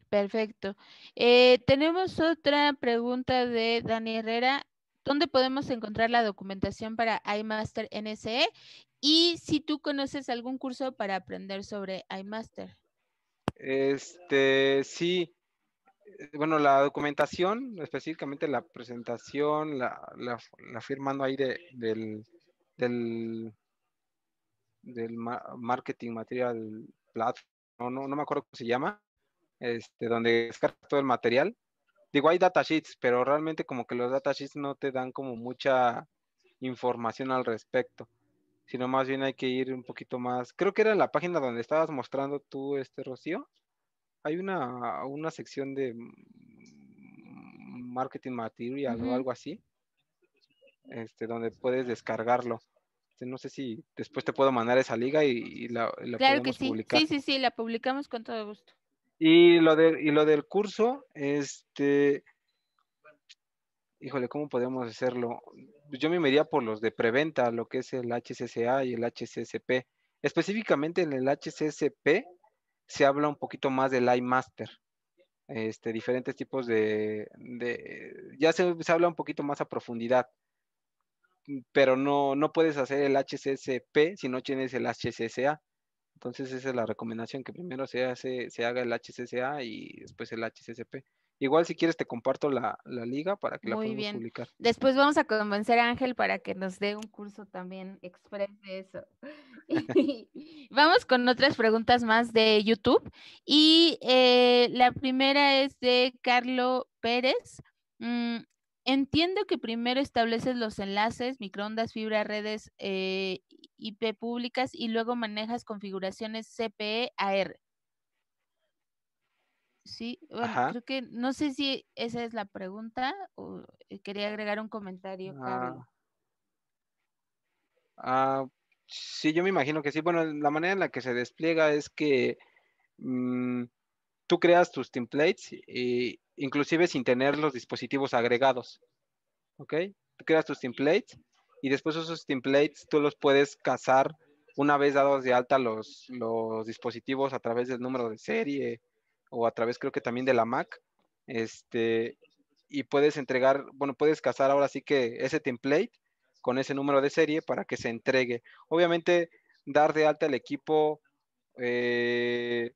perfecto. Eh, tenemos otra pregunta de Dani Herrera. ¿Dónde podemos encontrar la documentación para iMaster NSE? Y si tú conoces algún curso para aprender sobre iMaster. Este, sí, eh, bueno, la documentación, específicamente la presentación, la, firmando ahí del, del, marketing material platform, no, me acuerdo cómo se llama, este, donde descarga todo el material. Digo, hay datasheets, pero realmente como que los datasheets no te dan como mucha información al respecto, sino más bien hay que ir un poquito más. Creo que era la página donde estabas mostrando tú, este Rocío hay una, una sección de marketing material o algo así, este, donde puedes descargarlo. Este, no sé si después te puedo mandar esa liga y, la, claro que sí. Sí, sí, sí, la publicamos con todo gusto. Y lo, de, y lo del curso, este, híjole, ¿cómo podemos hacerlo? Pues yo me medía por los de preventa, lo que es el HCCA y el HCSP. Específicamente en el HCSP, se habla un poquito más del iMaster. Este, diferentes tipos de, ya se, habla un poquito más a profundidad, pero no, no puedes hacer el HCSP si no tienes el HCCA. Entonces esa es la recomendación, que primero se, se haga el HCCA y después el HCCP. Igual si quieres te comparto la, liga para que la podamos bien. publicar. Después vamos a convencer a Ángel para que nos dé un curso también express de eso. vamos con otras preguntas más de YouTube. Y eh, la primera es de Carlo Pérez. Mm, entiendo que primero estableces los enlaces, microondas, fibra, redes eh, IP públicas y luego manejas configuraciones CPE AR. Sí, bueno, creo que no sé si esa es la pregunta o eh, quería agregar un comentario, Carlos. Ah. ah, sí, yo me imagino que sí. Bueno, la manera en la que se despliega es que mm, tú creas tus templates, e, inclusive sin tener los dispositivos agregados. ¿Ok? Tú creas tus templates y después esos templates tú los puedes cazar una vez dados de alta los, los dispositivos a través del número de serie o a través creo que también de la Mac, este, y puedes entregar, bueno, puedes casar ahora sí que ese template con ese número de serie para que se entregue. Obviamente, dar de alta al equipo, eh,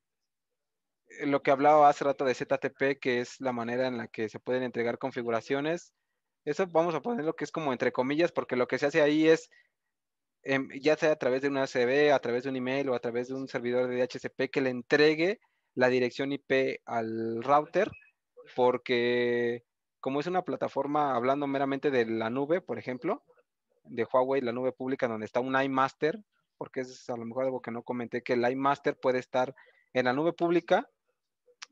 lo que hablaba hace rato de ZTP, que es la manera en la que se pueden entregar configuraciones, eso vamos a poner lo que es como entre comillas, porque lo que se hace ahí es, em, ya sea a través de una CV, a través de un email o a través de un servidor de DHCP que le entregue la dirección IP al router, porque como es una plataforma, hablando meramente de la nube, por ejemplo, de Huawei, la nube pública donde está un iMaster, porque es a lo mejor algo que no comenté, que el iMaster puede estar en la nube pública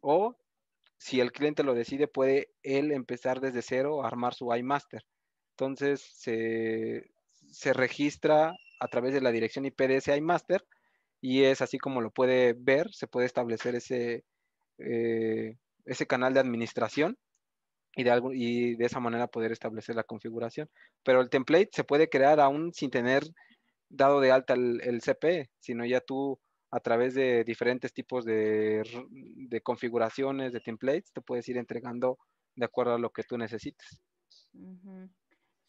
o si el cliente lo decide, puede él empezar desde cero a armar su iMaster. Entonces, se, se registra a través de la dirección IP de ese iMaster y es así como lo puede ver, se puede establecer ese, eh, ese canal de administración y de, y de esa manera poder establecer la configuración. Pero el template se puede crear aún sin tener dado de alta el, CP CPE, sino ya tú a través de diferentes tipos de, de, configuraciones, de templates, te puedes ir entregando de acuerdo a lo que tú necesites.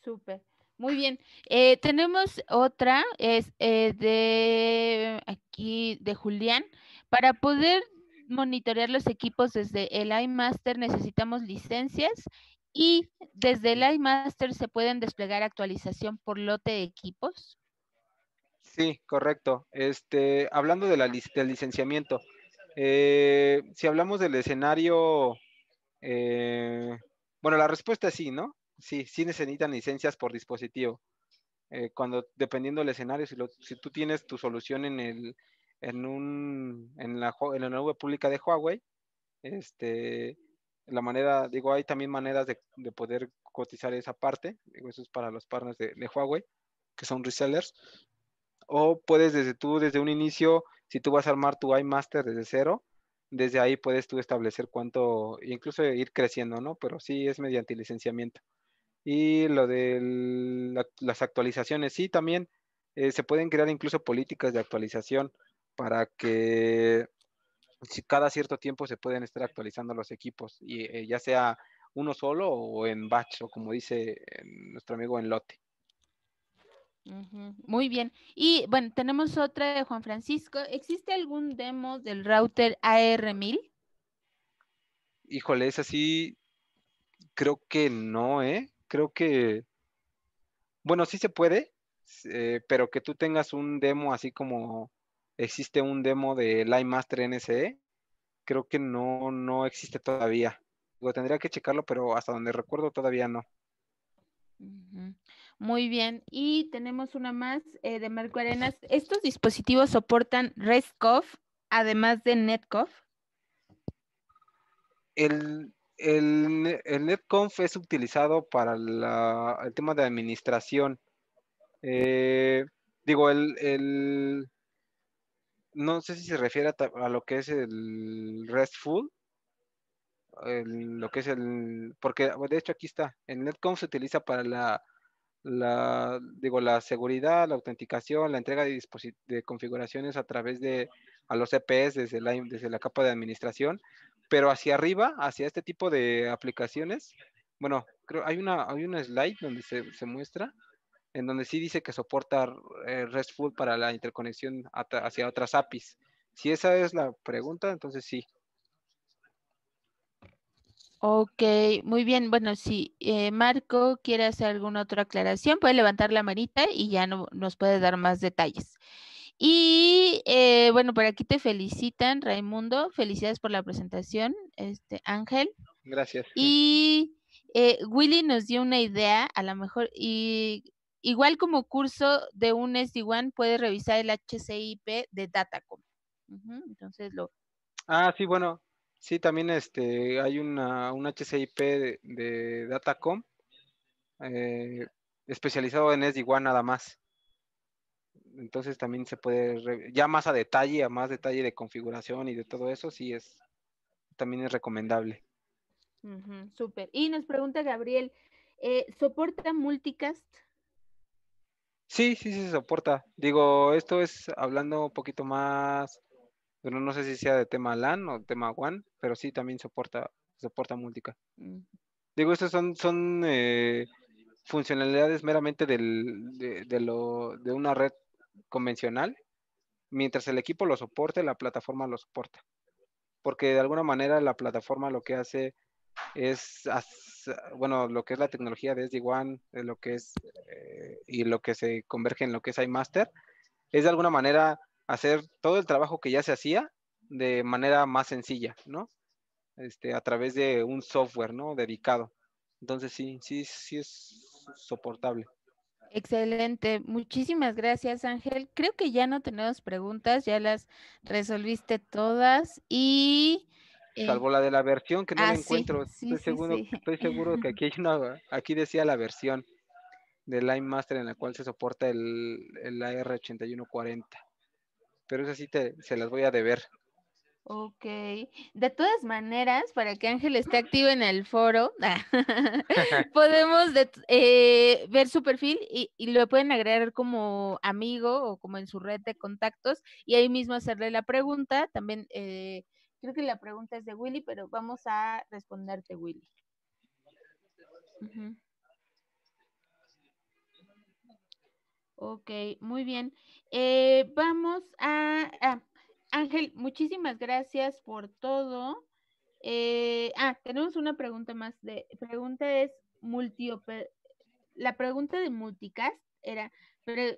Súper. Muy bien. Eh, tenemos otra, es eh, de aquí de Julián. Para poder monitorear los equipos desde el iMaster necesitamos licencias y desde el iMaster se pueden desplegar actualización por lote de equipos. Sí, correcto. Este, hablando de la, del licenciamiento, eh, si hablamos del escenario, bueno, la respuesta es sí, ¿no? sí, sí necesitan licencias por dispositivo. Eh, cuando, dependiendo del escenario, si, tú tienes tu solución en, el, en, un, en, la, en nube pública de Huawei, este, la manera, digo, hay también maneras de, poder cotizar esa parte, digo, eso es para los partners de, de, Huawei, que son resellers, o puedes desde tú, desde un inicio, si tú vas a armar tu iMaster desde cero, desde ahí puedes tú establecer cuánto, incluso ir creciendo, ¿no? Pero sí es mediante licenciamiento. Y lo de las actualizaciones, sí, también eh, se pueden crear incluso políticas de actualización para que cada cierto tiempo se pueden estar actualizando los equipos, y, eh, ya sea uno solo o en batch, o como dice eh, nuestro amigo en lote. Muy bien. Y bueno, tenemos otra de Juan Francisco. ¿Existe algún demo del router AR1000? Híjole, es así. Creo que no, ¿eh? creo que, bueno, sí se puede, eh, pero que tú tengas un demo así como existe un demo de Line Master NSE, creo que no, no existe todavía. Digo, tendría que checarlo, pero hasta donde recuerdo todavía no. Muy bien, y tenemos una más eh, de Marco Arenas. ¿Estos dispositivos soportan RESTCOF además de NetCof? El, el, NetConf es utilizado para el tema de administración. Eh, digo, el, no sé si se refiere a, lo que es el RESTful, lo que es el, porque de hecho aquí está, el NetConf se utiliza para la, digo, la seguridad, la autenticación, la entrega de, configuraciones a través de a los CPS e desde desde la capa de administración, pero hacia arriba, hacia este tipo de aplicaciones, bueno, creo hay una, una slide donde se, muestra, en donde sí dice que soporta eh, RESTful para la interconexión hacia otras APIs. Si esa es la pregunta, entonces sí. Ok, muy bien. Bueno, si eh, Marco quiere hacer alguna otra aclaración, puede levantar la manita y ya nos puede dar más detalles. Y eh, bueno, por aquí te felicitan, Raimundo. Felicidades por la presentación, este Ángel. Gracias. Y eh, Willy nos dio una idea, a lo mejor, y igual como curso de un SD1, puedes revisar el HCIP de Datacom. entonces lo. Ah, sí, bueno, sí, también este, hay una, un HCIP de, Datacom eh, especializado en SD1 nada más. Entonces también se puede, ya más a detalle, a más detalle de configuración y de todo eso, sí es, también es recomendable. Súper. Y nos pregunta Gabriel, eh, ¿soporta multicast? Sí, sí, sí soporta. Digo, esto es hablando un poquito más, no sé si sea de tema LAN o tema WAN, pero sí también soporta, soporta multicast. Mm. Digo, estas son, son eh, funcionalidades meramente del, de, lo, de una red convencional, mientras el equipo lo soporte, la plataforma lo soporta. Porque de alguna manera la plataforma lo que hace es, bueno, lo que es la tecnología de SD-WAN, eh, lo que es, eh, y lo que se converge en lo que es iMaster, es de alguna manera hacer todo el trabajo que ya se hacía de manera más sencilla, ¿no? Este, a través de un software, ¿no? Dedicado. Entonces sí, sí, sí es soportable. Excelente, muchísimas gracias Ángel. Creo que ya no tenemos preguntas, ya las resolviste todas y... Eh, Salvo la de la versión que no la ah, encuentro. estoy, seguro, estoy seguro que aquí hay una, aquí decía la versión de Line Master en la cual se soporta el, el AR8140. Pero esas sí te, se las voy a deber. Ok, de todas maneras, para que Ángel esté activo en el foro, podemos eh, ver su perfil y, lo pueden agregar como amigo o como en su red de contactos y ahí mismo hacerle la pregunta. También eh, creo que la pregunta es de Willy, pero vamos a responderte, Willy. Ok, muy bien. Eh, vamos a ah, Ángel, muchísimas gracias por todo. Eh, ah, tenemos una pregunta más de, pregunta es la pregunta de multicast era, pero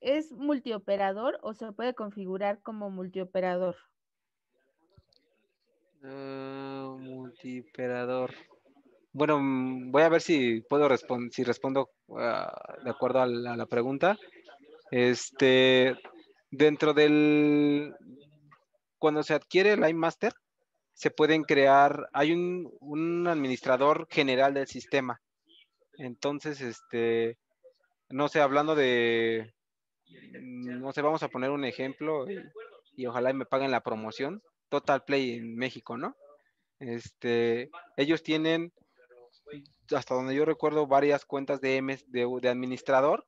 ¿es multioperador o se puede configurar como multioperador? Ah, multioperador. Bueno, mm, voy a ver si puedo responder, si respondo ah, de acuerdo a la, a la pregunta. Este, dentro del, cuando se adquiere el Master, se pueden crear, hay un, administrador general del sistema. Entonces, este, no sé, hablando de, mm, no sé, vamos a poner un ejemplo y, y ojalá me paguen la promoción, Total Play en México, ¿no? Este, ellos tienen, hasta donde yo recuerdo, varias cuentas de, MS, de, de administrador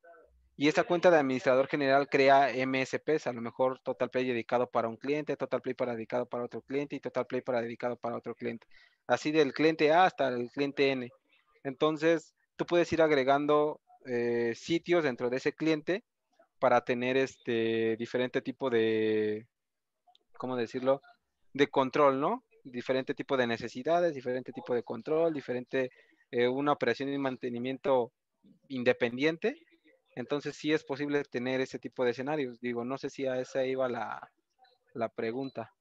y esa cuenta de administrador general crea MSPs, a lo mejor Total Play dedicado para un cliente, Total Play para dedicado para otro cliente y Total Play para dedicado para otro cliente. Así del cliente A hasta el cliente N. Entonces, tú puedes ir agregando eh, sitios dentro de ese cliente para tener este diferente tipo de, ¿cómo decirlo? De control, ¿no? Diferente tipo de necesidades, diferente tipo de control, diferente, eh, una operación y mantenimiento independiente entonces sí es posible tener ese tipo de escenarios. Digo, no sé si a esa iba la, pregunta.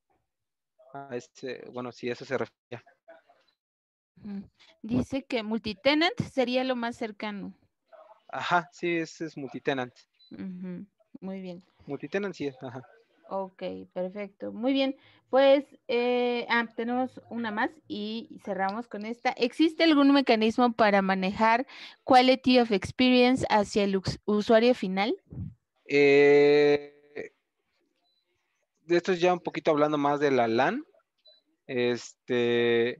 A ese, bueno, si a eso se refería. Dice que multitenant sería lo más cercano. Ajá, sí, ese es multitenant. Muy bien. Multitenant sí, ajá. Ok, perfecto. Muy bien. Pues eh, ah, tenemos una más y cerramos con esta. ¿Existe algún mecanismo para manejar quality of experience hacia el usuario final? Eh, esto es ya un poquito hablando más de la LAN. Este,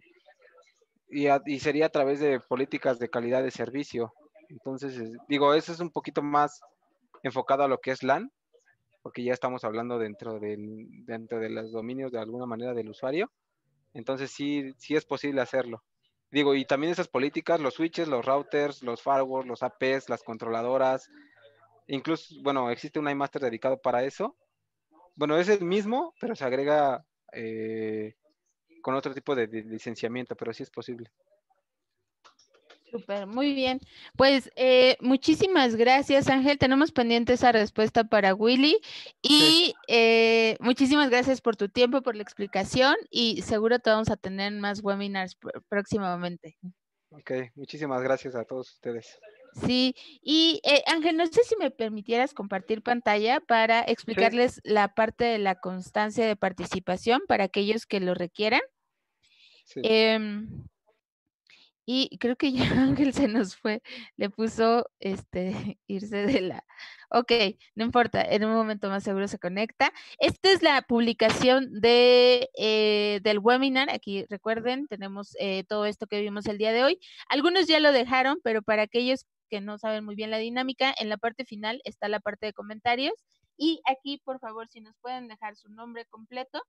y sería a través de políticas de calidad de servicio. Entonces, digo, eso es un poquito más enfocado a lo que es LAN porque ya estamos hablando dentro, del, dentro de los dominios de alguna manera del usuario. Entonces sí, sí es posible hacerlo. Digo, y también esas políticas, los switches, los routers, los firewalls, los APs, las controladoras, incluso, bueno, existe un iMaster dedicado para eso. Bueno, es el mismo, pero se agrega eh, con otro tipo de licenciamiento, pero sí es posible muy bien. Pues eh, muchísimas gracias, Ángel. Tenemos pendiente esa respuesta para Willy. Y eh, muchísimas gracias por tu tiempo, por la explicación y seguro te vamos a tener más webinars próximamente. Ok, muchísimas gracias a todos ustedes. Sí, y eh, Ángel, no sé si me permitieras compartir pantalla para explicarles la parte de la constancia de participación para aquellos que lo requieran. Sí. Em, y creo que ya Ángel se nos fue, le puso este irse de la. Ok, no importa, en un momento más seguro se conecta. Esta es la publicación de, eh, del webinar. Aquí recuerden, tenemos eh, todo esto que vimos el día de hoy. Algunos ya lo dejaron, pero para aquellos que no saben muy bien la dinámica, en la parte final está la parte de comentarios. Y aquí, por favor, si nos pueden dejar su nombre completo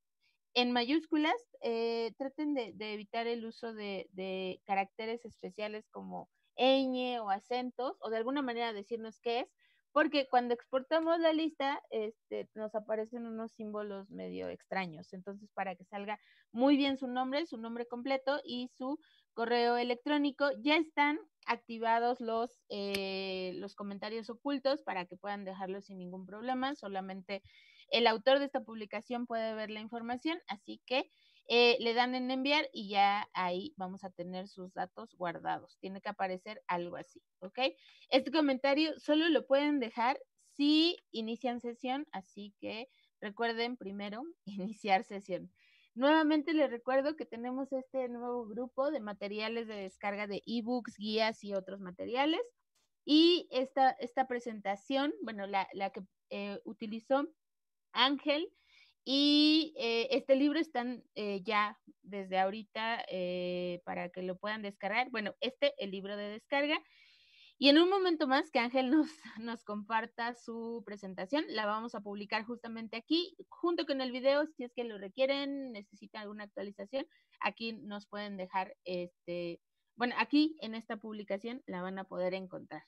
en mayúsculas, eh, traten de, evitar el uso de, caracteres especiales como ñ o acentos, o de alguna manera decirnos qué es, porque cuando exportamos la lista, este, nos aparecen unos símbolos medio extraños. Entonces, para que salga muy bien su nombre, su nombre completo y su correo electrónico, ya están activados los, eh, los comentarios ocultos para que puedan dejarlos sin ningún problema, solamente el autor de esta publicación puede ver la información, así que eh, le dan en enviar y ya ahí vamos a tener sus datos guardados. Tiene que aparecer algo así, ¿ok? Este comentario solo lo pueden dejar si inician sesión, así que recuerden primero iniciar sesión. Nuevamente les recuerdo que tenemos este nuevo grupo de materiales de descarga de ebooks, guías y otros materiales. Y esta, esta presentación, bueno, la, que eh, utilizó Ángel. Y eh, este libro están eh, ya desde ahorita eh, para que lo puedan descargar. Bueno, este, el libro de descarga. Y en un momento más que Ángel nos, nos comparta su presentación, la vamos a publicar justamente aquí, junto con el video, si es que lo requieren, necesitan alguna actualización, aquí nos pueden dejar, este, bueno, aquí en esta publicación la van a poder encontrar.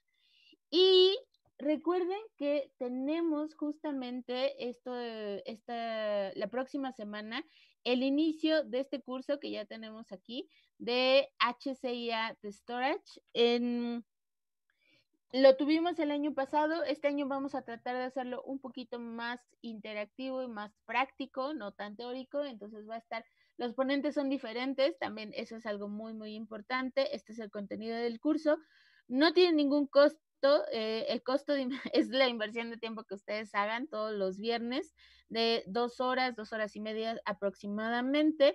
Y Recuerden que tenemos justamente esto, esta, la próxima semana el inicio de este curso que ya tenemos aquí de HCIA de Storage. lo tuvimos el año pasado, este año vamos a tratar de hacerlo un poquito más interactivo y más práctico, no tan teórico, entonces va a estar, los ponentes son diferentes, también eso es algo muy, muy importante, este es el contenido del curso, no tiene ningún costo eh, el costo es la inversión de tiempo que ustedes hagan todos los viernes de dos horas, dos horas y media aproximadamente.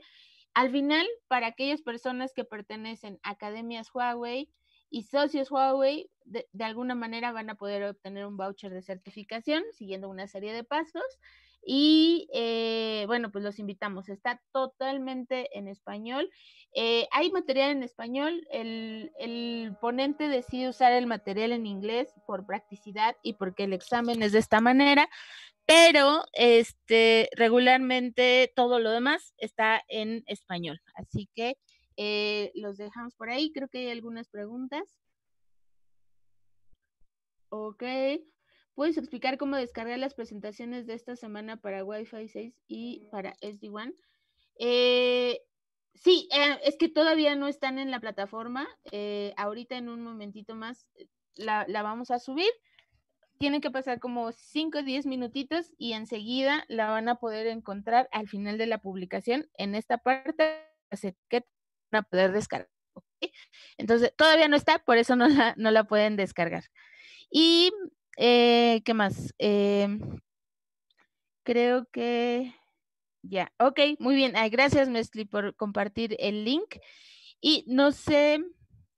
Al final, para aquellas personas que pertenecen a academias Huawei y socios Huawei, de, de alguna manera van a poder obtener un voucher de certificación siguiendo una serie de pasos. Y eh, bueno, pues los invitamos. Está totalmente en español. Eh, hay material en español. El, ponente decide usar el material en inglés por practicidad y porque el examen es de esta manera. Pero este, regularmente todo lo demás está en español. Así que eh, los dejamos por ahí. Creo que hay algunas preguntas. Ok. ¿Puedes explicar cómo descargar las presentaciones de esta semana para Wi-Fi 6 y mm. para SD1? Eh, sí, eh, es que todavía no están en la plataforma. Eh, ahorita en un momentito más la, la vamos a subir. Tienen que pasar como 5 o 10 minutitos y enseguida la van a poder encontrar al final de la publicación. En esta parte, para que van a poder descargar. Entonces, todavía no está, por eso no la, no la pueden descargar. Y eh, ¿Qué más? Em, creo que ya. Ok, muy bien. gracias, Mestli por compartir el link. Y no sé,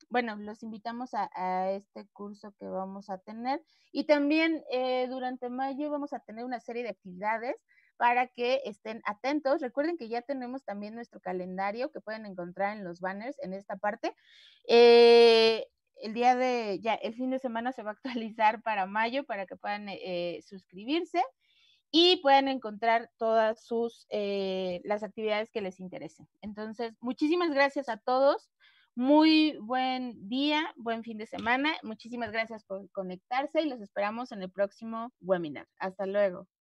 bueno, los invitamos a, este curso que vamos a tener. Y también eh, durante mayo vamos a tener una serie de actividades para que estén atentos. Recuerden que ya tenemos también nuestro calendario que pueden encontrar en los banners en esta parte. Eh, el día de, ya, el fin de semana se va a actualizar para mayo para que puedan eh, eh, suscribirse y puedan encontrar todas sus, eh, las actividades que les interesen. Entonces, muchísimas gracias a todos. Muy buen día, buen fin de semana. Muchísimas gracias por conectarse y los esperamos en el próximo webinar. Hasta luego.